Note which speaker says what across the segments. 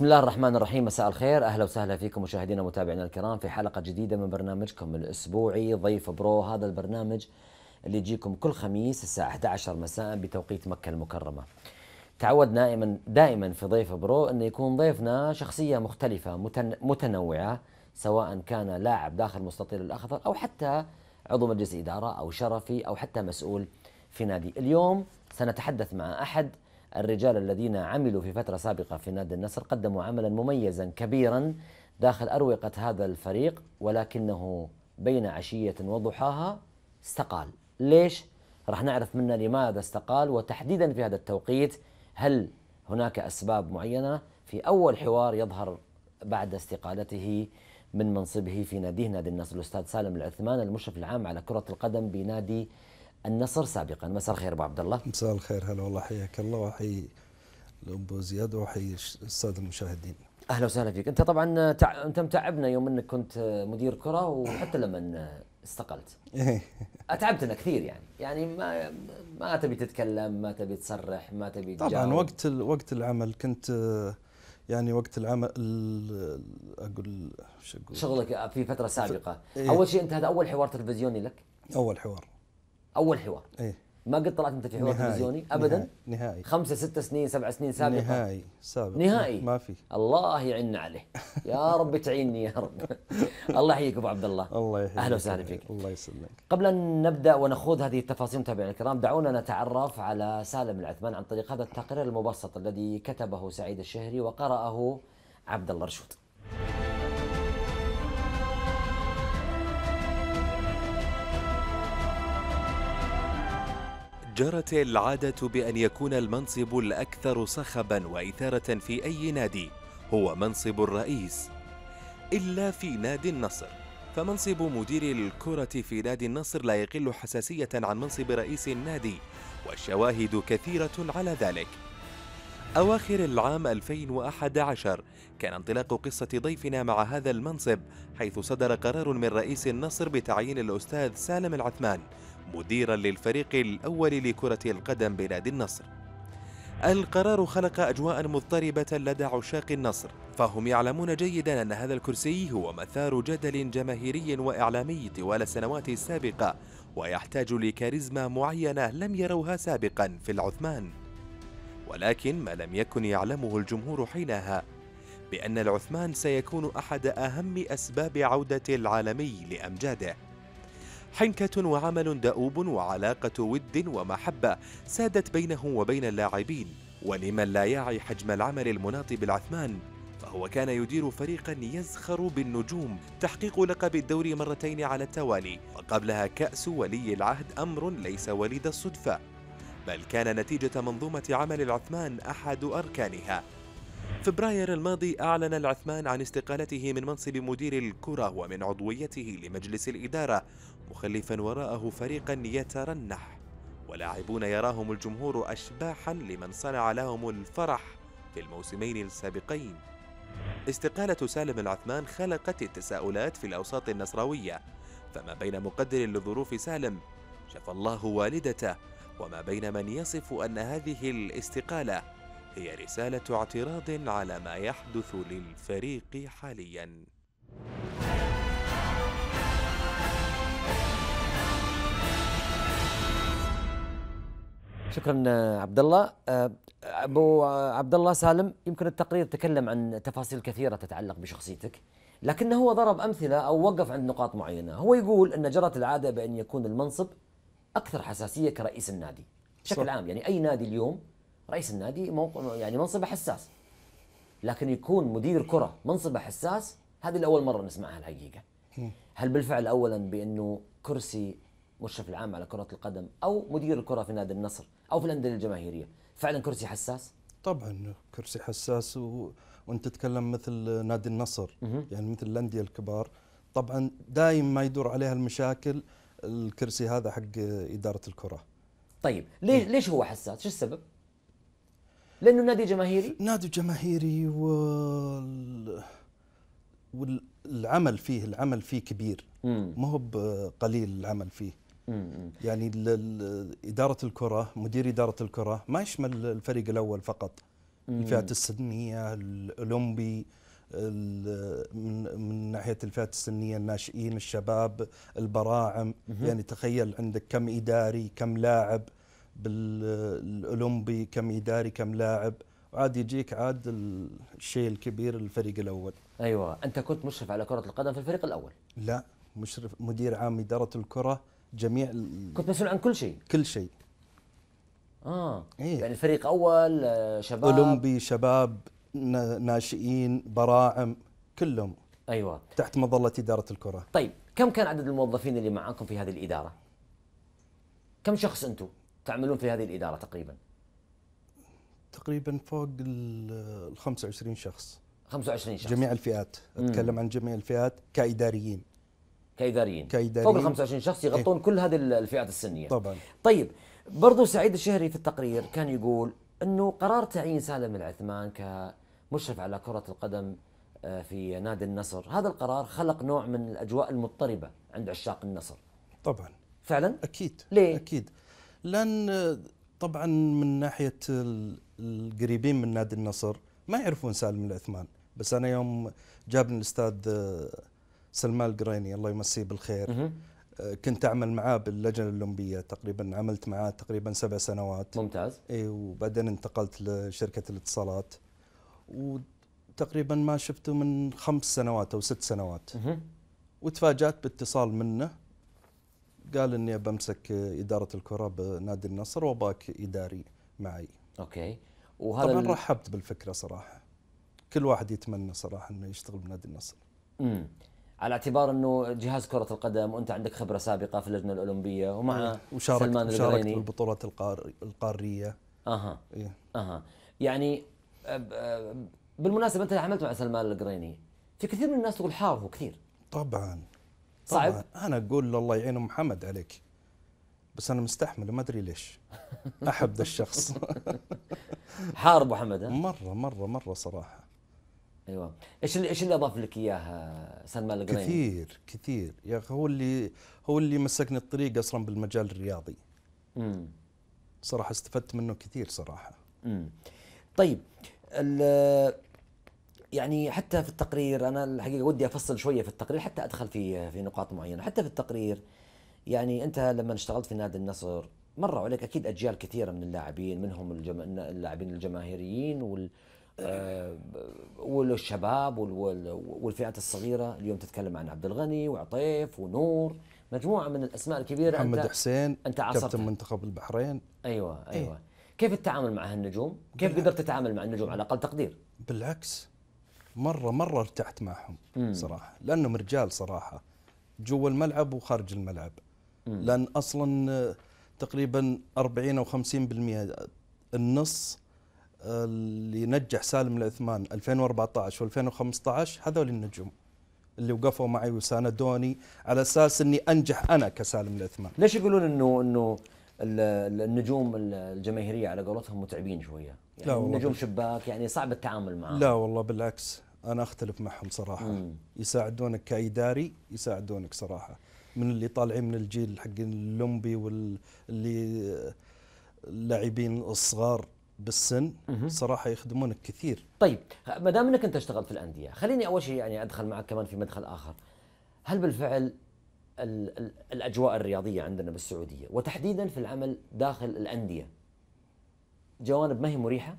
Speaker 1: بسم الله الرحمن الرحيم مساء الخير اهلا وسهلا فيكم مشاهدينا ومتابعينا الكرام في حلقه جديده من برنامجكم الاسبوعي ضيف برو هذا البرنامج اللي يجيكم كل خميس الساعه 11 مساء بتوقيت مكه المكرمه تعودنا دائما دائما في ضيف برو انه يكون ضيفنا شخصيه مختلفه متنوعه سواء كان لاعب داخل مستطيل الاخضر او حتى عضو مجلس اداره او شرفي او حتى مسؤول في نادي اليوم سنتحدث مع احد الرجال الذين عملوا في فترة سابقة في نادي النصر قدموا عملا مميزا كبيرا داخل أروقة هذا الفريق ولكنه بين عشية وضحاها استقال ليش؟ راح نعرف منه لماذا استقال وتحديدا في هذا التوقيت هل هناك أسباب معينة في أول حوار يظهر بعد استقالته من منصبه في ناديه نادي النصر الأستاذ سالم العثمان المشرف العام على كرة القدم بنادي النصر سابقا مساء الخير ابو عبد الله مساء الخير هلا والله
Speaker 2: حياك الله وحي
Speaker 1: ابو زياد وحي الساده المشاهدين اهلا وسهلا فيك انت طبعا تع... انت متعبنا يوم انك كنت مدير كره وحتى لما استقلت اتعبتنا كثير يعني يعني ما ما تبي تتكلم ما تبي تصرح ما تبي تجاوب طبعا وقت
Speaker 2: ال... وقت العمل كنت يعني وقت العمل ال... اقول شغلك
Speaker 1: في فتره سابقه ف... إيه؟ اول شيء انت هذا اول حوار تلفزيوني لك اول حوار اول حوار ايه ما قد طلعت انت في حوار تلفزيوني ابدا نهائي خمسة ستة سنين سبع سنين سابقه نهائي سابق نهائي ما في الله يعيننا عليه يا رب تعيني يا رب الله يحييك ابو عبد الله الله يحييك اهلا وسهلا فيك الله يسلمك قبل ان نبدا ونخوض هذه التفاصيل متابعينا الكرام دعونا نتعرف على سالم العثمان عن طريق هذا التقرير المبسط الذي كتبه سعيد الشهري وقراه
Speaker 3: عبد الله رشود جرت العادة بأن يكون المنصب الأكثر صخبا وإثارة في أي نادي هو منصب الرئيس إلا في نادي النصر فمنصب مدير الكرة في نادي النصر لا يقل حساسية عن منصب رئيس النادي والشواهد كثيرة على ذلك أواخر العام 2011 كان انطلاق قصة ضيفنا مع هذا المنصب حيث صدر قرار من رئيس النصر بتعيين الأستاذ سالم العثمان مديرا للفريق الأول لكرة القدم بنادي النصر القرار خلق أجواء مضطربة لدى عشاق النصر فهم يعلمون جيدا أن هذا الكرسي هو مثار جدل جماهيري وإعلامي طوال السنوات السابقة ويحتاج لكاريزما معينة لم يروها سابقا في العثمان ولكن ما لم يكن يعلمه الجمهور حينها بأن العثمان سيكون أحد أهم أسباب عودة العالمي لأمجاده حنكة وعمل دؤوب وعلاقة ود ومحبة سادت بينه وبين اللاعبين ولمن لا يعي حجم العمل المناط بالعثمان فهو كان يدير فريقا يزخر بالنجوم تحقيق لقب الدوري مرتين على التوالي وقبلها كأس ولي العهد أمر ليس وليد الصدفة بل كان نتيجة منظومة عمل العثمان أحد أركانها فبراير الماضي أعلن العثمان عن استقالته من منصب مدير الكرة ومن عضويته لمجلس الإدارة مخلفا وراءه فريقا يترنح ولاعبون يراهم الجمهور أشباحا لمن صنع لهم الفرح في الموسمين السابقين استقالة سالم العثمان خلقت التساؤلات في الأوساط النصراوية فما بين مقدر لظروف سالم شفى الله والدته وما بين من يصف أن هذه الاستقالة هي رسالة اعتراض على ما يحدث للفريق حاليا
Speaker 1: شكرا عبد الله أه، ابو عبد الله سالم يمكن التقرير تكلم عن تفاصيل كثيره تتعلق بشخصيتك لكنه هو ضرب امثله او وقف عند نقاط معينه هو يقول ان جرت العاده بان يكون المنصب اكثر حساسيه كرئيس النادي بشكل عام يعني اي نادي اليوم رئيس النادي موقع يعني منصبه حساس لكن يكون مدير كره منصبه حساس هذه الاول مره نسمعها الحقيقه هل بالفعل اولا بانه كرسي مشرف العام على كره القدم او مدير الكره في نادي النصر او في الانديه الجماهيريه فعلا كرسي حساس طبعا كرسي حساس و... وانت تتكلم
Speaker 2: مثل نادي النصر يعني مثل الانديه الكبار طبعا دائم ما يدور عليها المشاكل الكرسي هذا حق اداره الكره
Speaker 1: طيب ليش ليش هو حساس
Speaker 2: شو السبب لانه نادي جماهيري نادي جماهيري وال والعمل فيه العمل فيه كبير ما هو قليل العمل فيه يعني إدارة الكرة مدير إدارة الكرة ما يشمل الفريق الأول فقط الفئات السنية الأولمبي من ناحية الفئات السنية الناشئين الشباب البراعم يعني تخيل عندك كم إداري كم لاعب بالاولمبي كم اداري كم لاعب وعاد يجيك عاد الشيء الكبير الفريق الاول ايوه انت كنت مشرف على كره القدم في الفريق الاول لا مشرف مدير عام اداره الكره جميع ال... كنت مسؤول عن كل شيء كل شيء
Speaker 1: اه إيه؟ يعني فريق اول آه، شباب اولمبي
Speaker 2: شباب ناشئين
Speaker 1: براعم كلهم ايوه تحت مظله اداره الكره طيب كم كان عدد الموظفين اللي معاكم في هذه الاداره كم شخص انتم تعملون في هذه الاداره تقريبا؟
Speaker 2: تقريبا فوق ال 25 شخص 25 شخص جميع الفئات اتكلم مم. عن جميع الفئات كاداريين كاداريين كاداريين فوق ال 25
Speaker 1: شخص إيه. يغطون ايه؟ كل هذه الفئات السنيه طبعا طيب برضو سعيد الشهري في التقرير كان يقول انه قرار تعيين سالم العثمان كمشرف على كره القدم آه، في نادي النصر هذا القرار خلق نوع من الاجواء المضطربه عند عشاق النصر طبعا فعلا اكيد ليه اكيد لان طبعا من
Speaker 2: ناحيه القريبين من نادي النصر ما يعرفون سالم العثمان بس انا يوم جابني الاستاذ سلمان القريني الله يمسيه بالخير كنت اعمل معاه باللجنه الاولمبيه تقريبا عملت معاه تقريبا سبع سنوات ممتاز اي وبعدين انتقلت لشركه الاتصالات وتقريبا ما شفته من خمس سنوات او ست سنوات وتفاجات باتصال منه قال اني بمسك اداره الكره بنادي النصر وباك اداري معي
Speaker 1: اوكي وهذا طبعا
Speaker 2: رحبت بالفكره صراحه كل واحد يتمنى
Speaker 1: صراحه انه يشتغل بنادي النصر امم على اعتبار انه جهاز كره القدم وانت عندك خبره سابقه في اللجنه الاولمبيه ومع إيه. وشارك سلمان وشاركت بالبطولات القاريه اها إيه؟ اها يعني بالمناسبه انت عملت مع سلمان القريني في كثير من الناس تقول حاره كثير طبعا صعب انا اقول
Speaker 2: الله يعين محمد عليك بس انا مستحمل ما ادري ليش احب ذا الشخص
Speaker 1: حار ابو حمد مره مره مره صراحه ايوه ايش ايش اللي اضاف لك اياه سلمان القريني كثير كثير يا اخي هو اللي
Speaker 2: هو اللي مسكني الطريق اصلا بالمجال الرياضي امم صراحه استفدت منه
Speaker 1: كثير صراحه امم طيب يعني حتى في التقرير انا الحقيقه ودي افصل شويه في التقرير حتى ادخل في في نقاط معينه حتى في التقرير يعني انت لما اشتغلت في نادي النصر مروا عليك اكيد اجيال كثيره من اللاعبين منهم الجما... اللاعبين الجماهيريين وال آه، والشباب والفئات الصغيره اليوم تتكلم عن عبد الغني وعطيف ونور مجموعه من الاسماء الكبيره محمد انت حسين انت عصرت. كابتن منتخب البحرين ايوه ايوه إيه؟ كيف التعامل مع هالنجوم؟ كيف قدرت تتعامل مع النجوم على اقل تقدير؟ بالعكس
Speaker 2: مره مره ارتحت معهم مم. صراحه لانهم رجال صراحه جوا الملعب وخارج الملعب مم. لان اصلا آه، تقريبا 40 او 50% النص آه، اللي نجح سالم العثمان 2014 و2015 هذول النجوم اللي وقفوا معي وساندوني على اساس اني انجح
Speaker 1: انا كسالم العثمان ليش يقولون انه انه النجوم الجماهيريه على قولتهم متعبين شويه يعني لا والله النجوم شباك يعني صعب التعامل معهم لا
Speaker 2: والله بالعكس انا اختلف معهم صراحه مم. يساعدونك كاداري يساعدونك صراحه من اللي طالعين من الجيل حق اللومبي واللي اللاعبين
Speaker 1: الصغار بالسن صراحه يخدمونك كثير طيب ما دام انك انت اشتغلت في الانديه خليني اول شيء يعني ادخل معك كمان في مدخل اخر هل بالفعل الاجواء الرياضيه عندنا بالسعوديه وتحديدا في العمل داخل الانديه جوانب ما هي مريحه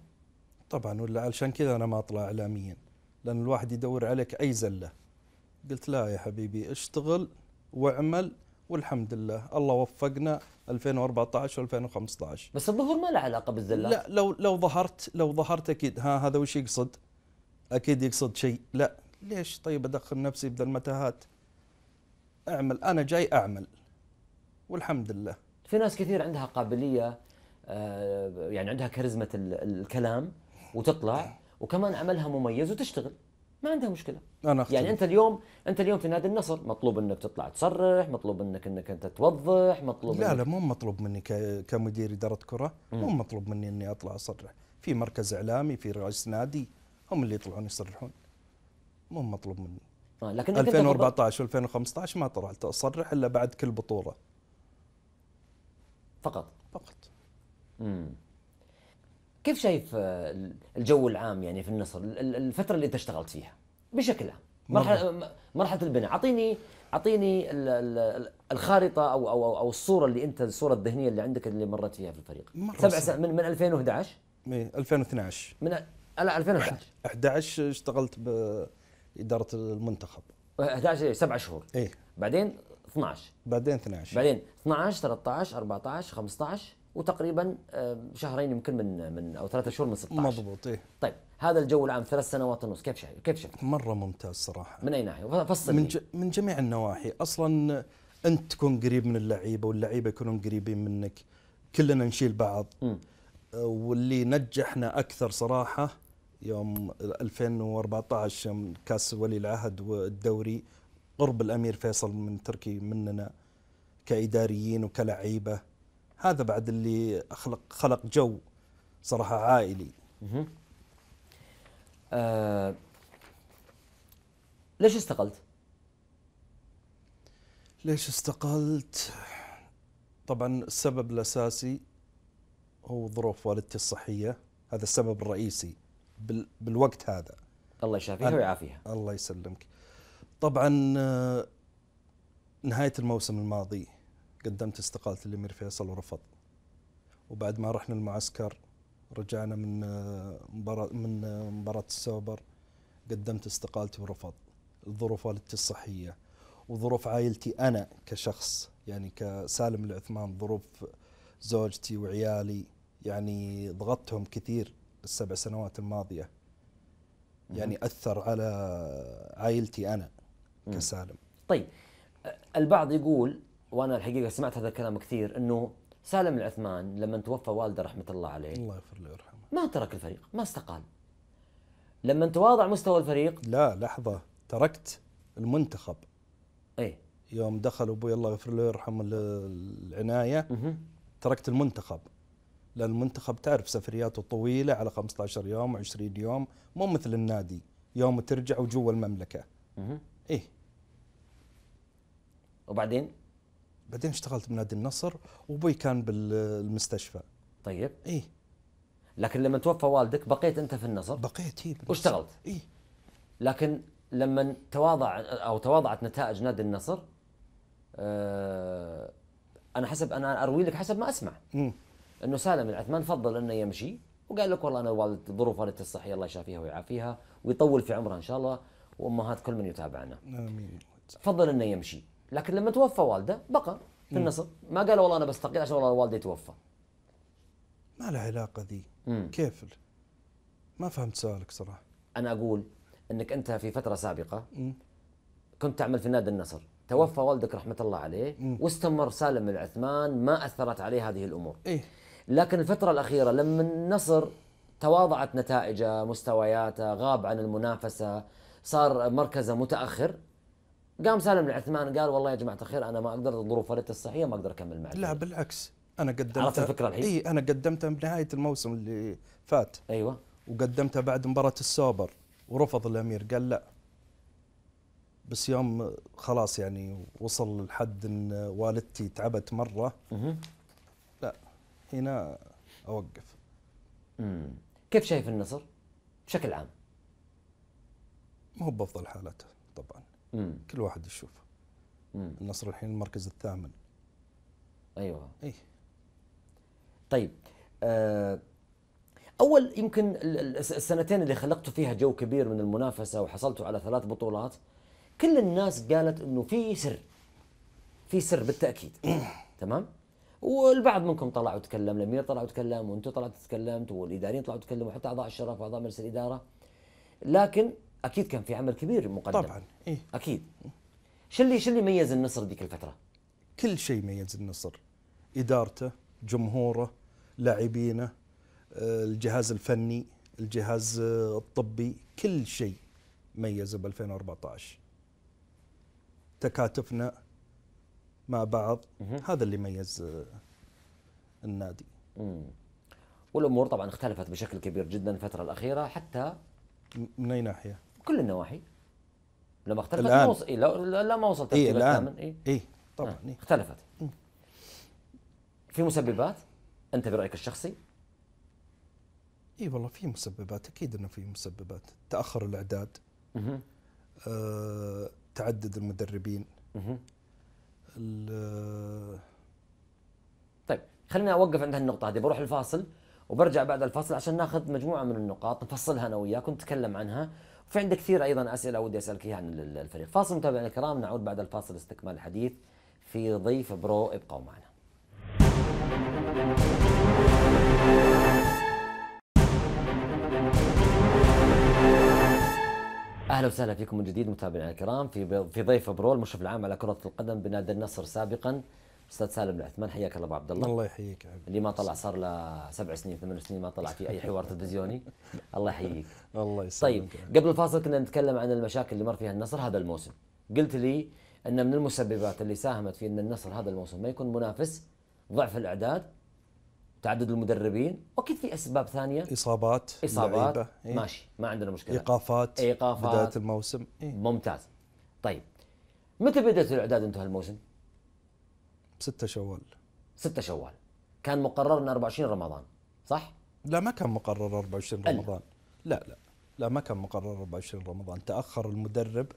Speaker 1: طبعا ولا علشان كذا انا ما اطلع اعلاميا لأن
Speaker 2: الواحد يدور عليك أي زلة قلت لا يا حبيبي اشتغل واعمل والحمد لله الله وفقنا 2014 و2015 بس الظهور ما له علاقه بالزلات لا لو لو ظهرت لو ظهرت اكيد ها هذا وش يقصد؟ اكيد يقصد شيء لا ليش طيب ادخل نفسي بدل المتاهات اعمل انا جاي اعمل
Speaker 1: والحمد لله في ناس كثير عندها قابليه آه، يعني عندها كاريزما الكلام وتطلع وكمان عملها مميز وتشتغل ما عندها مشكله أنا يعني أختلف. يعني انت اليوم انت اليوم في نادي النصر مطلوب انك تطلع تصرح مطلوب انك انك انت توضح مطلوب لا لا
Speaker 2: مو مطلوب مني كمدير اداره كره مو مطلوب مني اني اطلع اصرح في مركز اعلامي في رئيس نادي هم اللي يطلعون يصرحون مو مطلوب مني آه لكن 2014 و2015 ما طلعت اصرح الا بعد
Speaker 1: كل بطوله فقط فقط امم كيف شايف آه، الجو العام يعني في النصر الفتره اللي انت اشتغلت فيها بشكل عام مرحله مرحله البناء اعطيني اعطيني الخارطه او او او الصوره اللي انت الصوره الذهنيه اللي عندك اللي مرت فيها في الفريق سبع سنة من, من 2011 من 2012 من لا 2011 11 اشتغلت باداره المنتخب 11 سبع شهور ايه بعدين 12 بعدين 12 بعدين 12 13 14 15 وتقريبا آه، شهرين يمكن من من او ثلاثة شهور من 16 مضبوط إيه؟ طيب هذا الجو العام ثلاث سنوات ونص كيف شايف كيف شايف مره ممتاز صراحه من اي ناحيه؟ فصل من, ج... من جميع النواحي اصلا انت
Speaker 2: تكون قريب من اللعيبه واللعيبه يكونون قريبين منك كلنا نشيل بعض م. آه، واللي نجحنا اكثر صراحه يوم 2014 يوم كاس ولي العهد والدوري قرب الامير فيصل من تركي مننا كاداريين وكلعيبه هذا بعد اللي خلق خلق جو صراحه عائلي آه ليش استقلت ليش استقلت طبعا السبب الاساسي هو ظروف والدتي الصحيه هذا السبب الرئيسي بال بالوقت هذا الله يشافيها ويعافيها الله يسلمك طبعا آه، نهايه الموسم الماضي قدمت استقالتي للامير فيصل ورفض وبعد ما رحنا المعسكر رجعنا من آه، مباراة من آه، مباراة السوبر قدمت استقالتي ورفض الظروف والدتي الصحية وظروف عائلتي أنا كشخص يعني كسالم العثمان ظروف زوجتي وعيالي يعني ضغطتهم كثير السبع سنوات الماضية يعني أثر على عائلتي أنا كسالم
Speaker 1: طيب آه، البعض يقول وانا الحقيقه سمعت هذا الكلام كثير انه سالم العثمان لما توفى والده رحمه الله عليه الله يغفر له ويرحمه ما ترك الفريق ما استقال لما تواضع مستوى الفريق
Speaker 2: لا لحظه تركت المنتخب اي يوم دخل ابوي الله يغفر له ويرحمه العنايه تركت المنتخب لان المنتخب تعرف سفرياته طويله على 15 يوم 20 يوم مو مثل النادي يوم ترجع وجوه المملكه
Speaker 1: ايه وبعدين
Speaker 2: بعدين اشتغلت بنادي النصر وابوي كان بالمستشفى طيب اي
Speaker 1: لكن لما توفى والدك بقيت انت في النصر بقيت اي واشتغلت اي لكن لما تواضع او تواضعت نتائج نادي النصر أه انا حسب انا اروي لك حسب ما اسمع م. انه سالم العثمان فضل انه يمشي وقال لك والله انا والد ظروف والدتي الصحيه الله يشافيها ويعافيها ويطول في عمرها ان شاء الله وامهات كل من يتابعنا امين فضل انه يمشي لكن لما توفى والده بقى في النصر ما قال والله انا بستقيل عشان والله والدي توفى
Speaker 2: ما لها علاقه ذي كيف ما فهمت سؤالك صراحه
Speaker 1: انا اقول انك انت في فتره سابقه مم. كنت تعمل في نادي النصر توفى والدك رحمه الله عليه مم. واستمر سالم العثمان ما اثرت عليه هذه الامور إيه؟ لكن الفتره الاخيره لما النصر تواضعت نتائجه مستوياته غاب عن المنافسه صار مركزه متاخر قام سالم العثمان قال والله يا جماعه الخير انا ما اقدر الظروف الصحيه ما اقدر اكمل معك لا بالعكس انا قدمت عرفت الفكره الحين؟ اي انا
Speaker 2: قدمتها بنهايه الموسم اللي فات ايوه وقدمتها بعد مباراه السوبر ورفض الامير قال لا بس يوم خلاص يعني وصل لحد ان والدتي تعبت مره لا هنا اوقف كيف شايف النصر بشكل عام؟ مو بافضل حالته طبعا مم. كل واحد يشوف مم. النصر الحين المركز الثامن
Speaker 1: ايوه اي طيب آه اول يمكن السنتين اللي خلقت فيها جو كبير من المنافسه وحصلتوا على ثلاث بطولات كل الناس قالت انه في سر في سر بالتاكيد تمام والبعض منكم طلع وتكلم الامير طلع وتكلم وانتم طلعتوا تكلمتوا والاداريين طلعوا تكلموا حتى اعضاء الشرف واعضاء مجلس الاداره لكن اكيد كان في عمل كبير مقدم طبعا إيه؟ اكيد شو اللي شو اللي ميز النصر ذيك الفتره؟
Speaker 2: كل شيء ميز النصر ادارته جمهوره لاعبينه آه، الجهاز الفني الجهاز آه، الطبي كل شيء ميزه ب 2014 تكاتفنا مع
Speaker 1: بعض هذا اللي ميز آه، النادي مم. والامور طبعا اختلفت بشكل كبير جدا الفتره الاخيره حتى من اي ناحيه كل النواحي لما اختلفت الآن. موص... إيه لا, لا ما وصلت إيه الان اي إيه؟, إيه، آه، طبعا إيه؟ اختلفت في مسببات انت برايك الشخصي
Speaker 2: اي والله في مسببات اكيد انه في مسببات تاخر الاعداد
Speaker 1: آه، تعدد المدربين طيب خلينا اوقف عند هالنقطه هذه بروح الفاصل وبرجع بعد الفاصل عشان ناخذ مجموعه من النقاط نفصلها انا وياك ونتكلم عنها في عندك كثير ايضا اسئله ودي اسالك اياها عن الفريق فاصل متابعينا الكرام نعود بعد الفاصل استكمال الحديث في ضيف برو ابقوا معنا اهلا وسهلا فيكم من جديد متابعينا الكرام في في ضيف برو المشرف العام على كره القدم بنادي النصر سابقا استاذ سالم العثمان حياك الله ابو عبد الله الله يحييك عبد اللي ما طلع صار له سبع سنين ثمان سنين ما طلع في اي حوار تلفزيوني الله يحييك الله يسلمك طيب قبل الفاصل كنا نتكلم عن المشاكل اللي مر فيها النصر هذا الموسم قلت لي ان من المسببات اللي ساهمت في ان النصر هذا الموسم ما يكون منافس ضعف الاعداد تعدد المدربين واكيد في اسباب ثانيه اصابات اصابات إيه؟ ماشي ما عندنا مشكله ايقافات ايقافات بدايه الموسم إيه؟ ممتاز طيب متى بدات الاعداد انتهى الموسم؟ 6 شوال 6 شوال كان مقررنا 24 رمضان صح؟
Speaker 2: لا ما كان مقرر 24 رمضان لا لا لا ما كان مقرر 24 رمضان تأخر المدرب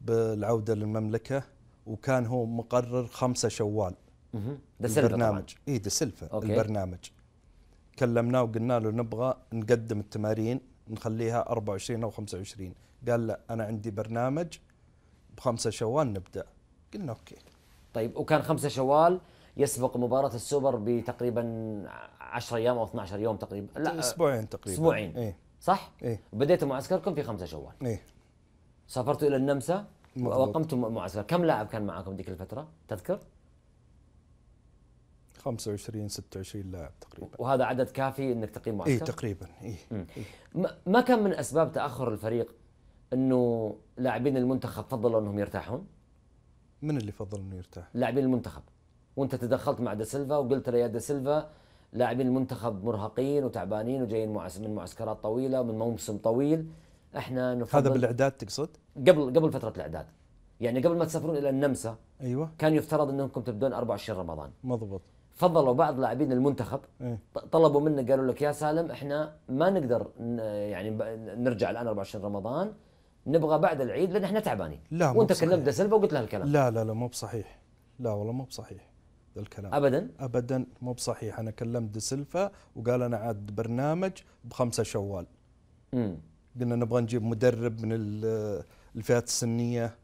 Speaker 2: بالعودة للمملكة وكان هو مقرر 5 شوال ده البرنامج اي ده سلفة البرنامج كلمناه وقلنا له نبغى نقدم التمارين نخليها 24 او 25 قال لا
Speaker 1: انا عندي برنامج بخمسة شوال نبدا قلنا اوكي طيب وكان 5 شوال يسبق مباراة السوبر بتقريبا 10 ايام او 12 يوم تقريبا لا اسبوعين تقريبا اسبوعين إيه؟ صح؟ إيه؟ بديتوا معسكركم في 5 شوال إيه؟ سافرتوا الى النمسا واقمتوا معسكر، كم لاعب كان معاكم ذيك الفترة؟ تذكر؟ 25 26 لاعب تقريبا وهذا عدد كافي انك تقيم معسكر؟ ايه تقريبا
Speaker 2: ايه, إيه؟
Speaker 1: ما كان من اسباب تاخر الفريق انه لاعبين المنتخب فضلوا انهم يرتاحون؟ من اللي فضل انه يرتاح؟ لاعبين المنتخب وانت تدخلت مع دا سيلفا وقلت له يا دا سيلفا لاعبين المنتخب مرهقين وتعبانين وجايين من معسكرات طويله ومن موسم طويل احنا نفضل هذا بالاعداد تقصد؟ قبل قبل فتره الاعداد يعني قبل ما تسافرون الى النمسا ايوه كان يفترض انكم تبدون 24 رمضان مضبوط فضلوا بعض لاعبين المنتخب ايه؟ طلبوا منا قالوا لك يا سالم احنا ما نقدر يعني نرجع الان 24 رمضان نبغى بعد العيد لان احنا تعبانين لا وانت كلمت سلفه وقلت له الكلام لا
Speaker 2: لا لا مو بصحيح لا والله مو بصحيح ذا الكلام ابدا ابدا مو بصحيح انا كلمت دسلفا وقال انا عاد برنامج بخمسة شوال امم قلنا نبغى نجيب مدرب من الفئات السنيه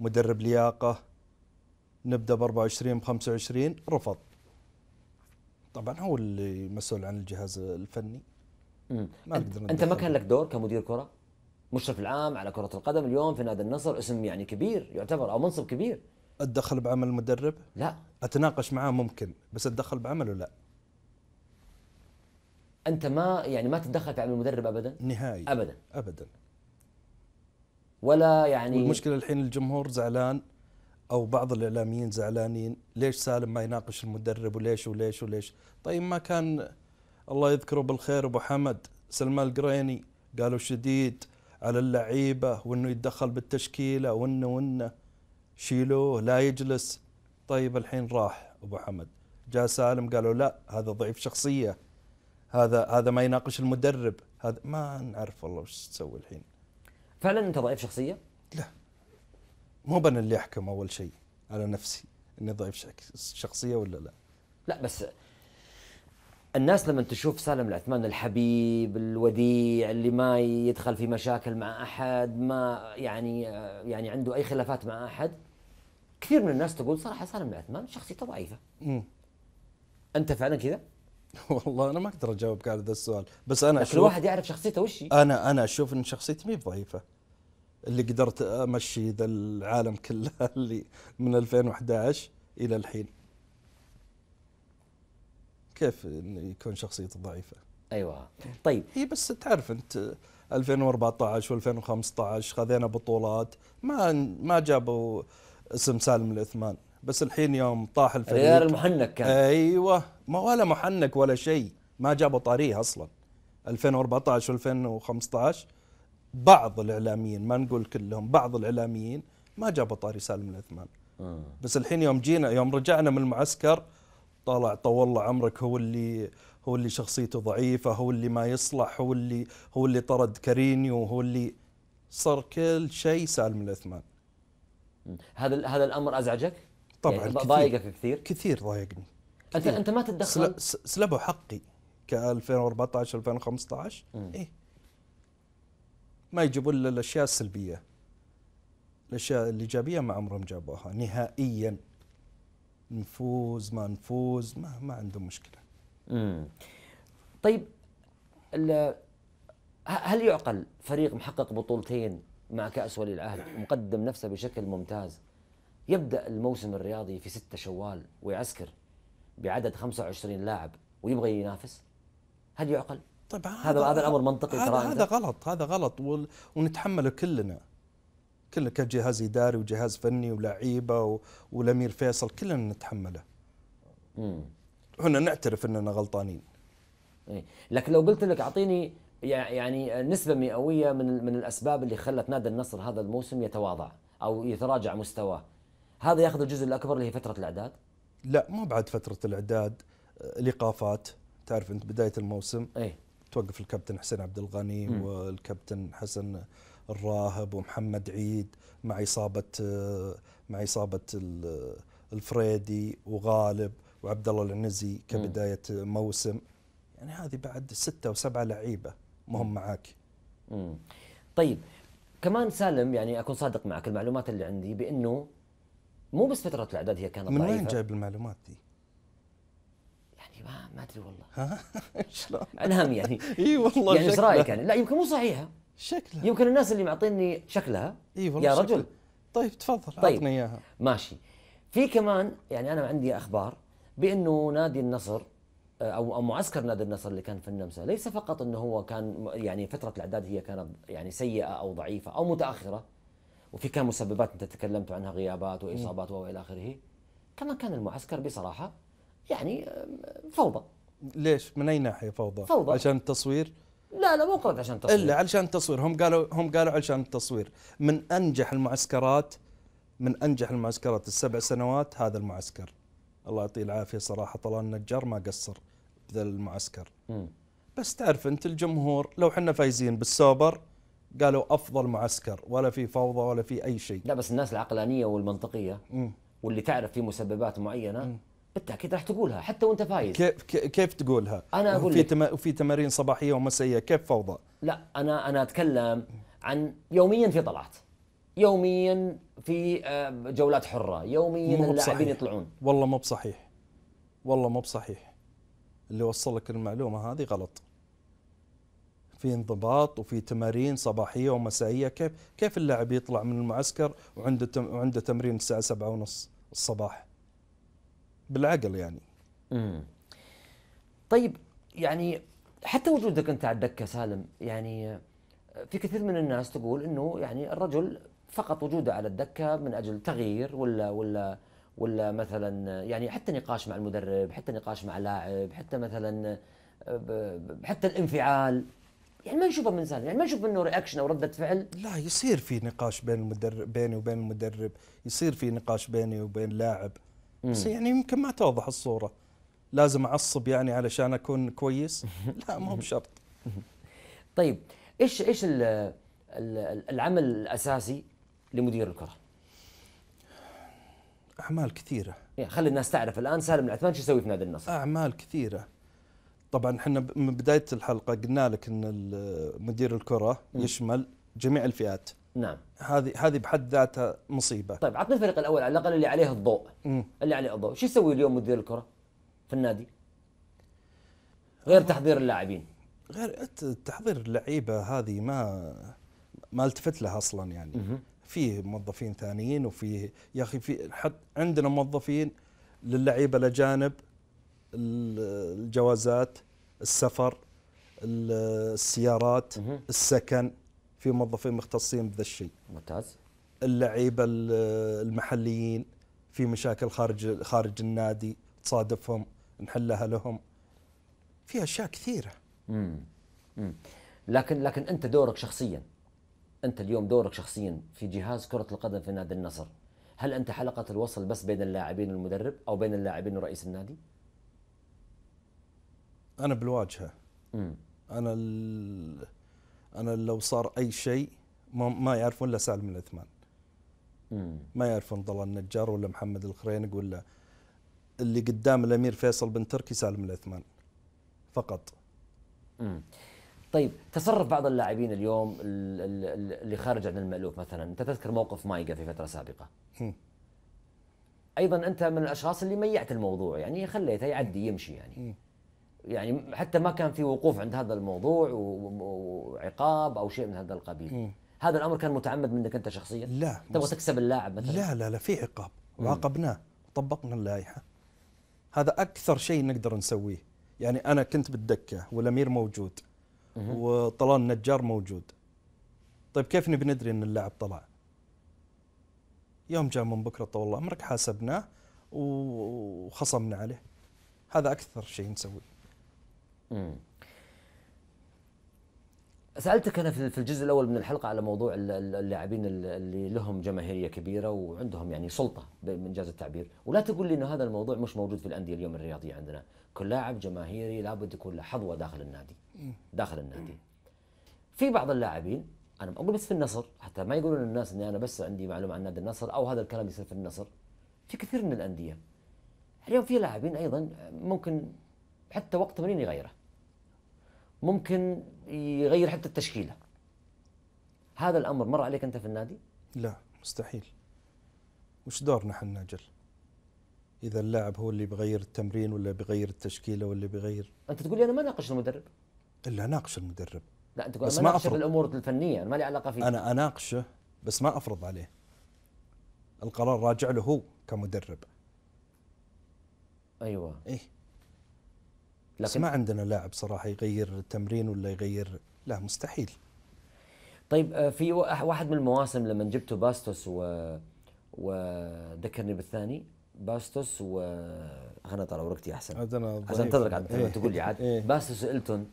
Speaker 2: مدرب لياقه نبدا ب 24 ب 25 رفض طبعا هو اللي مسؤول عن الجهاز الفني ما انت
Speaker 1: ما كان لك دور كمدير كره مشرف العام على كرة القدم اليوم في نادي النصر اسم يعني كبير يعتبر أو منصب كبير أتدخل بعمل المدرب؟ لا أتناقش معاه ممكن بس أتدخل بعمله لا أنت ما يعني ما تتدخل في عمل المدرب أبدا؟ نهائي أبدا أبدا ولا يعني المشكلة
Speaker 2: الحين الجمهور زعلان او بعض الاعلاميين زعلانين ليش سالم ما يناقش المدرب وليش وليش وليش طيب ما كان الله يذكره بالخير ابو حمد سلمان القريني قالوا شديد على اللعيبه وانه يتدخل بالتشكيله وانه وانه شيلوه لا يجلس طيب الحين راح ابو حمد جاء سالم قالوا لا هذا ضعيف شخصيه هذا هذا ما يناقش المدرب هذا ما نعرف والله وش تسوي الحين فعلا انت ضعيف شخصيه؟ لا مو انا اللي احكم اول شيء على نفسي اني ضعيف
Speaker 1: شخصيه ولا لا لا بس الناس لما تشوف سالم العثمان الحبيب الوديع اللي ما يدخل في مشاكل مع احد ما يعني آه، يعني عنده اي خلافات مع احد كثير من الناس تقول صراحه سالم العثمان شخصيته ضعيفه انت فعلا كذا
Speaker 2: والله انا ما اقدر اجاوبك على هذا السؤال بس انا بس الواحد يعرف شخصيته وش انا انا اشوف ان شخصيتي مي ضعيفه اللي قدرت امشي ذا العالم كله اللي من 2011 الى الحين كيف يكون شخصيته ضعيفه ايوه طيب هي بس تعرف انت 2014 و2015 خذينا بطولات ما ما جابوا اسم سالم العثمان بس الحين يوم طاح الفريق ريال المحنك كان ايوه ما ولا محنك ولا شيء ما جابوا طاريه اصلا 2014 و2015 بعض الاعلاميين ما نقول كلهم بعض الاعلاميين ما جابوا طاري سالم العثمان آه. بس الحين يوم جينا يوم رجعنا من المعسكر طالع طول عمرك هو اللي هو اللي شخصيته ضعيفه هو اللي ما يصلح هو اللي هو اللي طرد كارينيو هو اللي صار كل شيء سالم الاثمان
Speaker 1: هذا هذا الامر ازعجك طبعا يعني ضايقك كثير
Speaker 2: كثير, كثير ضايقني
Speaker 1: انت انت ما تتدخل
Speaker 2: سلبوا حقي ك 2014 2015 اي ما يجيبوا الا الاشياء السلبيه الاشياء الايجابيه ما عمرهم جابوها نهائيا نفوز ما نفوز ما, ما عنده مشكله.
Speaker 1: امم طيب هل يعقل فريق محقق بطولتين مع كأس ولي العهد مقدم نفسه بشكل ممتاز يبدأ الموسم الرياضي في 6 شوال ويعسكر بعدد 25 لاعب ويبغى ينافس هل يعقل؟ طبعا هذا هذا الامر منطقي هذا, هذا غلط هذا غلط ونتحمله كلنا
Speaker 2: كله كجهاز اداري وجهاز فني ولعيبه والامير فيصل كلنا نتحمله. امم احنا نعترف اننا غلطانين.
Speaker 1: اي لكن لو قلت لك اعطيني يعني نسبه مئويه من من الاسباب اللي خلت نادي النصر هذا الموسم يتواضع او يتراجع مستواه. هذا ياخذ الجزء الاكبر اللي هي فتره الاعداد؟
Speaker 2: لا مو بعد فتره الاعداد الايقافات آه، تعرف انت بدايه الموسم اي توقف الكابتن حسين عبد الغني والكابتن حسن الراهب ومحمد عيد مع إصابة مع إصابة الفريدي وغالب وعبد الله العنزي كبداية موسم يعني هذه بعد ستة
Speaker 1: وسبعة لعيبة مهم معاك طيب كمان سالم يعني أكون صادق معك المعلومات اللي عندي بأنه مو بس فترة الإعداد هي كانت من ضعيفة من وين جايب المعلومات دي؟ يعني ما ما ادري والله ها شلون؟ انهم يعني اي والله يعني ايش رايك يعني لا يمكن مو صحيحه شكلها يمكن الناس اللي معطيني شكلها اي والله يا شكل. رجل طيب تفضل طيب. عطني اياها ماشي في كمان يعني انا عندي اخبار بانه نادي النصر آه، او معسكر نادي النصر اللي كان في النمسا ليس فقط انه هو كان يعني فتره الاعداد هي كانت يعني سيئه او ضعيفه او متاخره وفي كان مسببات انت تكلمت عنها غيابات واصابات والى اخره كمان كان المعسكر بصراحه يعني فوضى ليش من اي ناحيه فوضى؟ فوضى عشان التصوير لا لا مو قوة عشان التصوير الا
Speaker 2: علشان التصوير هم قالوا هم قالوا علشان التصوير من انجح المعسكرات من انجح المعسكرات السبع سنوات هذا المعسكر الله يعطيه العافيه صراحه طلال النجار ما قصر بذا المعسكر بس تعرف انت الجمهور لو حنا فايزين بالسوبر قالوا افضل معسكر ولا في
Speaker 1: فوضى ولا في اي شيء لا بس الناس العقلانيه والمنطقيه م. واللي تعرف في مسببات معينه بالتاكيد راح تقولها حتى وانت فايز كيف كيف تقولها؟ انا اقول في تم... وفي تمارين صباحيه ومسائيه كيف فوضى؟ لا انا انا اتكلم عن يوميا في طلعات يوميا في آه، جولات حره يوميا اللاعبين يطلعون والله مو
Speaker 2: بصحيح والله مو بصحيح اللي وصل لك المعلومه هذه غلط في انضباط وفي تمارين صباحيه ومسائيه كيف كيف اللاعب يطلع من المعسكر وعنده تم... وعنده تمرين الساعه 7:30 الصباح
Speaker 1: بالعقل يعني امم طيب يعني حتى وجودك انت على الدكه سالم يعني في كثير من الناس تقول انه يعني الرجل فقط وجوده على الدكه من اجل تغيير ولا ولا ولا مثلا يعني حتى نقاش مع المدرب حتى نقاش مع لاعب حتى مثلا حتى الانفعال يعني ما نشوفه من سالم يعني ما نشوف منه رياكشن او رده فعل لا يصير في نقاش
Speaker 2: بين المدرب بيني وبين المدرب يصير في نقاش بيني وبين لاعب بس يعني يمكن ما توضح الصوره لازم اعصب يعني علشان اكون كويس لا مو بشرط
Speaker 1: طيب ايش ايش العمل الاساسي لمدير الكره اعمال كثيره خلي الناس
Speaker 2: تعرف الان سالم العثمان شو يسوي في نادي النصر اعمال كثيره طبعا احنا من بدايه الحلقه قلنا لك ان مدير الكره يشمل جميع الفئات نعم هذه
Speaker 1: هذه بحد ذاتها مصيبه طيب عطني الفريق الاول على الاقل اللي عليه الضوء مم. اللي عليه الضوء شو يسوي اليوم مدير الكره في النادي غير تحضير اللاعبين
Speaker 2: غير تحضير اللعيبه هذه ما ما التفت لها اصلا يعني مم. فيه موظفين ثانيين وفيه يا اخي في حط عندنا موظفين للعيبه الاجانب الجوازات السفر السيارات السكن في موظفين مختصين بهذا الشيء ممتاز اللعيبه المحليين في مشاكل خارج خارج
Speaker 1: النادي تصادفهم نحلها لهم في اشياء كثيره امم لكن لكن انت دورك شخصيا انت اليوم دورك شخصيا في جهاز كره القدم في نادي النصر هل انت حلقه الوصل بس بين اللاعبين والمدرب او بين اللاعبين ورئيس النادي انا بالواجهه امم
Speaker 2: انا ال... انا لو صار اي شيء ما, ما يعرفون الا سالم العثمان ما يعرفون ضل النجار ولا محمد الخرينق ولا اللي قدام الامير فيصل بن تركي سالم العثمان فقط
Speaker 1: مم. طيب تصرف بعض اللاعبين اليوم اللي خارج عن المألوف مثلا انت تذكر موقف مايقا في فتره سابقه مم. ايضا انت من الاشخاص اللي ميعت الموضوع يعني خليته يعدي يمشي يعني مم. يعني حتى ما كان في وقوف عند هذا الموضوع وعقاب او شيء من هذا القبيل م. هذا الامر كان متعمد منك انت شخصيا لا تبغى تكسب اللاعب مثلا لا لا لا في عقاب
Speaker 2: وعاقبناه طبقنا اللائحه هذا اكثر شيء نقدر نسويه يعني انا كنت بالدكه والامير موجود وطلال النجار موجود طيب كيف نبي ندري ان اللاعب طلع يوم جاء من بكره طول عمرك حاسبناه وخصمنا
Speaker 1: عليه هذا اكثر شيء نسويه سالتك انا في الجزء الاول من الحلقه على موضوع اللاعبين اللي لهم جماهيريه كبيره وعندهم يعني سلطه من جاز التعبير ولا تقول لي انه هذا الموضوع مش موجود في الانديه اليوم الرياضيه عندنا كل لاعب جماهيري لابد يكون له حظوه داخل النادي داخل النادي في بعض اللاعبين انا اقول بس في النصر حتى ما يقولون الناس اني انا بس عندي معلومه عن نادي النصر او هذا الكلام يصير في النصر في كثير من الانديه اليوم في لاعبين ايضا ممكن حتى وقت تمرين يغيره ممكن يغير حتى التشكيله هذا الامر مر عليك انت في النادي لا مستحيل وش دورنا احنا اجل اذا اللاعب
Speaker 2: هو اللي بيغير التمرين ولا بيغير التشكيله ولا بيغير
Speaker 1: انت تقول لي انا ما ناقش المدرب الا اناقش المدرب لا انت تقول بس ما اناقشه الامور الفنيه انا ما لي علاقه فيه انا
Speaker 2: اناقشه بس ما افرض عليه القرار راجع له هو كمدرب ايوه ايه بس ما عندنا لاعب صراحه يغير التمرين
Speaker 1: ولا يغير لا مستحيل طيب آه، في واحد من المواسم لما جبتوا باستوس و وذكرني بالثاني باستوس و انا طال ورقتي احسن عشان انتظرك عاد إيه. تقول لي عاد إيه. باستوس والتون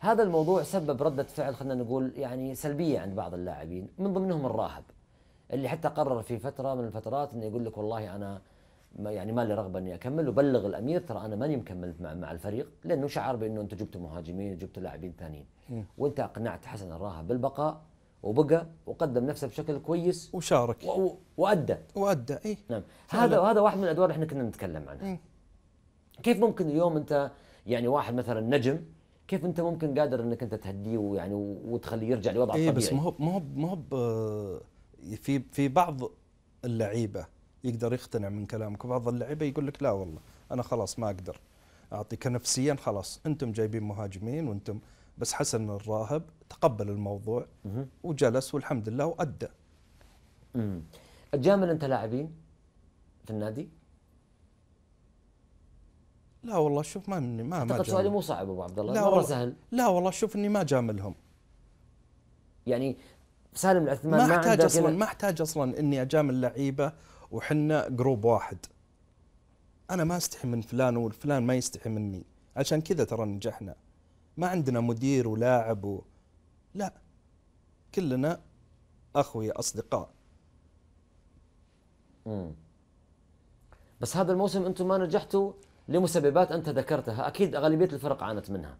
Speaker 1: هذا الموضوع سبب ردة فعل خلينا نقول يعني سلبية عند بعض اللاعبين من ضمنهم الراهب اللي حتى قرر في فترة من الفترات انه يقول لك والله انا ما يعني ما لي رغبه اني اكمل وبلغ الامير ترى انا ماني مكمل مع, مع الفريق لانه شعر بانه انت جبت مهاجمين وجبت لاعبين ثانيين وانت اقنعت حسن الراهب بالبقاء وبقى وقدم نفسه بشكل كويس وشارك و... وادى وادى اي نعم هذا هذا واحد من الادوار اللي احنا كنا نتكلم عنها م. كيف ممكن اليوم انت يعني واحد مثلا نجم كيف انت ممكن قادر انك انت تهديه ويعني وتخليه يرجع لوضعه الطبيعي؟ اي بس ما هو
Speaker 2: ما هو ما هو في في بعض اللعيبه يقدر يقتنع من كلامك بعض اللعيبه يقول لك لا والله انا خلاص ما اقدر اعطي كنفسيا خلاص انتم جايبين مهاجمين وانتم بس حسن الراهب تقبل الموضوع وجلس والحمد لله وادى
Speaker 1: امم انت لاعبين في النادي؟ لا والله شوف ما اني ما اعتقد سؤالي مو صعب ابو عبد الله مره سهل لا والله
Speaker 2: شوف اني ما جاملهم يعني
Speaker 1: سالم العثمان ما احتاج اصلا ما
Speaker 2: احتاج اصلا اني اجامل لعيبه وحنا جروب واحد انا ما استحي من فلان والفلان ما يستحي مني عشان كذا ترى نجحنا ما عندنا مدير ولاعب و... لا كلنا اخويا اصدقاء
Speaker 1: مم. بس هذا الموسم انتم ما نجحتوا لمسببات انت ذكرتها اكيد غالبيه الفرق عانت منها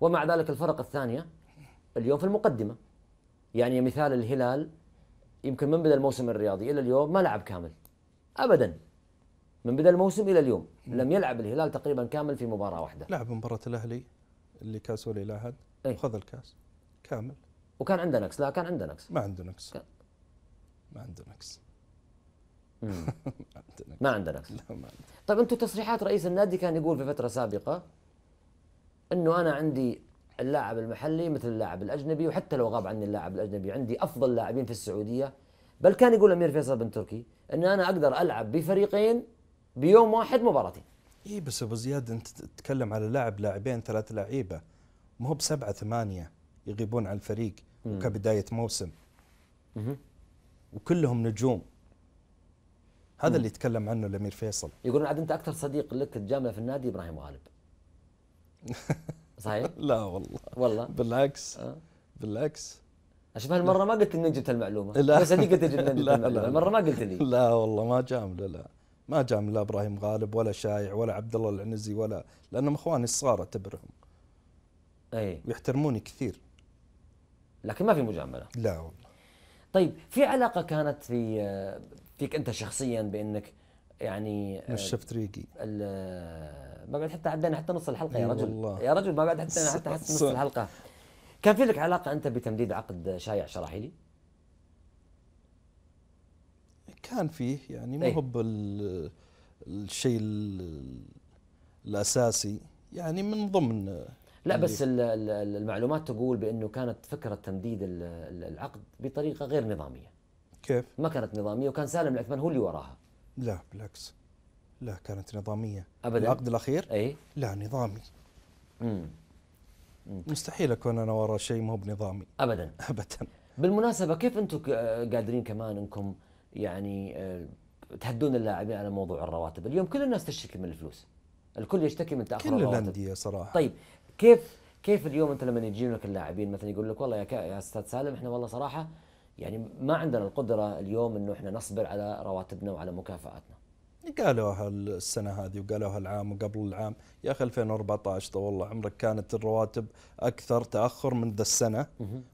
Speaker 1: ومع ذلك الفرق الثانيه اليوم في المقدمه يعني مثال الهلال يمكن من بدا الموسم الرياضي الى اليوم ما لعب كامل ابدا من بدا الموسم الى اليوم لم يلعب الهلال تقريبا كامل في مباراه واحده
Speaker 2: لعب مباراه الاهلي اللي كاس ولي العهد
Speaker 1: وخذ إيه. الكاس كامل وكان عنده نقص لا كان عنده نقص ما عنده نقص ما عنده نقص ما عنده نقص طيب انتم تصريحات رئيس النادي كان يقول في فتره سابقه انه انا عندي اللاعب المحلي مثل اللاعب الاجنبي وحتى لو غاب عني اللاعب الاجنبي عندي افضل لاعبين في السعوديه بل كان يقول الامير فيصل بن تركي ان انا اقدر العب بفريقين بيوم واحد مباراتين اي بس ابو زياد انت تتكلم على لاعب لاعبين ثلاث لعيبه مو
Speaker 2: بسبعه ثمانيه يغيبون عن الفريق وكبدايه موسم وكلهم نجوم هذا اللي يتكلم عنه الامير فيصل
Speaker 1: يقولون عاد انت اكثر صديق لك تجامله في النادي ابراهيم غالب صحيح؟ لا والله والله بالعكس أه؟ بالعكس اشوف هالمره ما قلت اني جبت المعلومه لا بس هذيك قلت اني جبت المعلومه المره ما قلت لي
Speaker 2: لا والله ما جامله لا ما جامل لا ابراهيم غالب ولا شايع ولا عبد الله العنزي ولا لانهم اخواني الصغار اعتبرهم اي
Speaker 1: ويحترموني كثير لكن ما في مجامله لا والله طيب في علاقه كانت في آه، فيك انت شخصيا بانك يعني مش آه، شفتريكي ما بعد حتى عدينا حتى نص الحلقه يا رجل الله. يا رجل ما بعد حتى حتى حتى نص الحلقه كان في لك علاقه انت بتمديد عقد شايع شراحيلي؟ كان فيه
Speaker 2: يعني ما هو الشيء
Speaker 1: الاساسي يعني من ضمن لا بس المعلومات تقول بانه كانت فكره تمديد العقد بطريقه غير نظاميه كيف؟ ما كانت نظاميه وكان سالم العثمان هو اللي وراها
Speaker 2: لا بالعكس لا كانت نظاميه
Speaker 1: ابدا العقد الاخير اي
Speaker 2: لا نظامي مم. مستحيل
Speaker 1: اكون انا ورا شيء مو بنظامي ابدا ابدا بالمناسبه كيف انتم قادرين كمان انكم يعني آه، تهدون اللاعبين على موضوع الرواتب اليوم كل الناس تشتكي من الفلوس الكل يشتكي من تاخر كل الرواتب كل الانديه صراحه طيب كيف كيف اليوم انت لما يجيونك اللاعبين مثلا يقول لك والله يا يا استاذ سالم احنا والله صراحه يعني ما عندنا القدره اليوم انه احنا نصبر على رواتبنا وعلى مكافاتنا
Speaker 2: قالوها السنه هذه وقالوها العام وقبل العام يا اخي 2014 طول الله عمرك كانت الرواتب اكثر تاخر من ذا السنه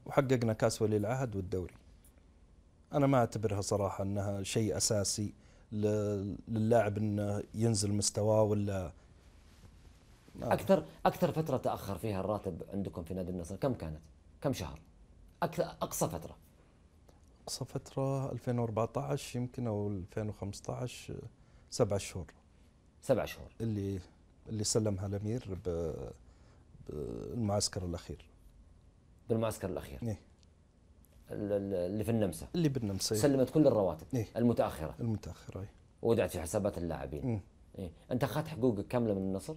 Speaker 2: وحققنا كاس ولي العهد والدوري انا ما اعتبرها صراحه انها شيء اساسي للاعب انه ينزل
Speaker 1: مستواه ولا اكثر اكثر فتره تاخر فيها الراتب عندكم في نادي النصر كم كانت؟ كم شهر؟ اكثر اقصى فتره اقصى فتره
Speaker 2: 2014 يمكن او 2015 سبع شهور سبع شهور اللي اللي سلمها الامير بالمعسكر الاخير
Speaker 1: بالمعسكر الاخير إيه؟ اللي في النمسا اللي بالنمسا إيه. سلمت كل الرواتب إيه؟ المتاخره
Speaker 2: المتاخره
Speaker 1: إيه؟ ودعت في حسابات اللاعبين م. إيه؟ انت اخذت حقوقك كامله من النصر؟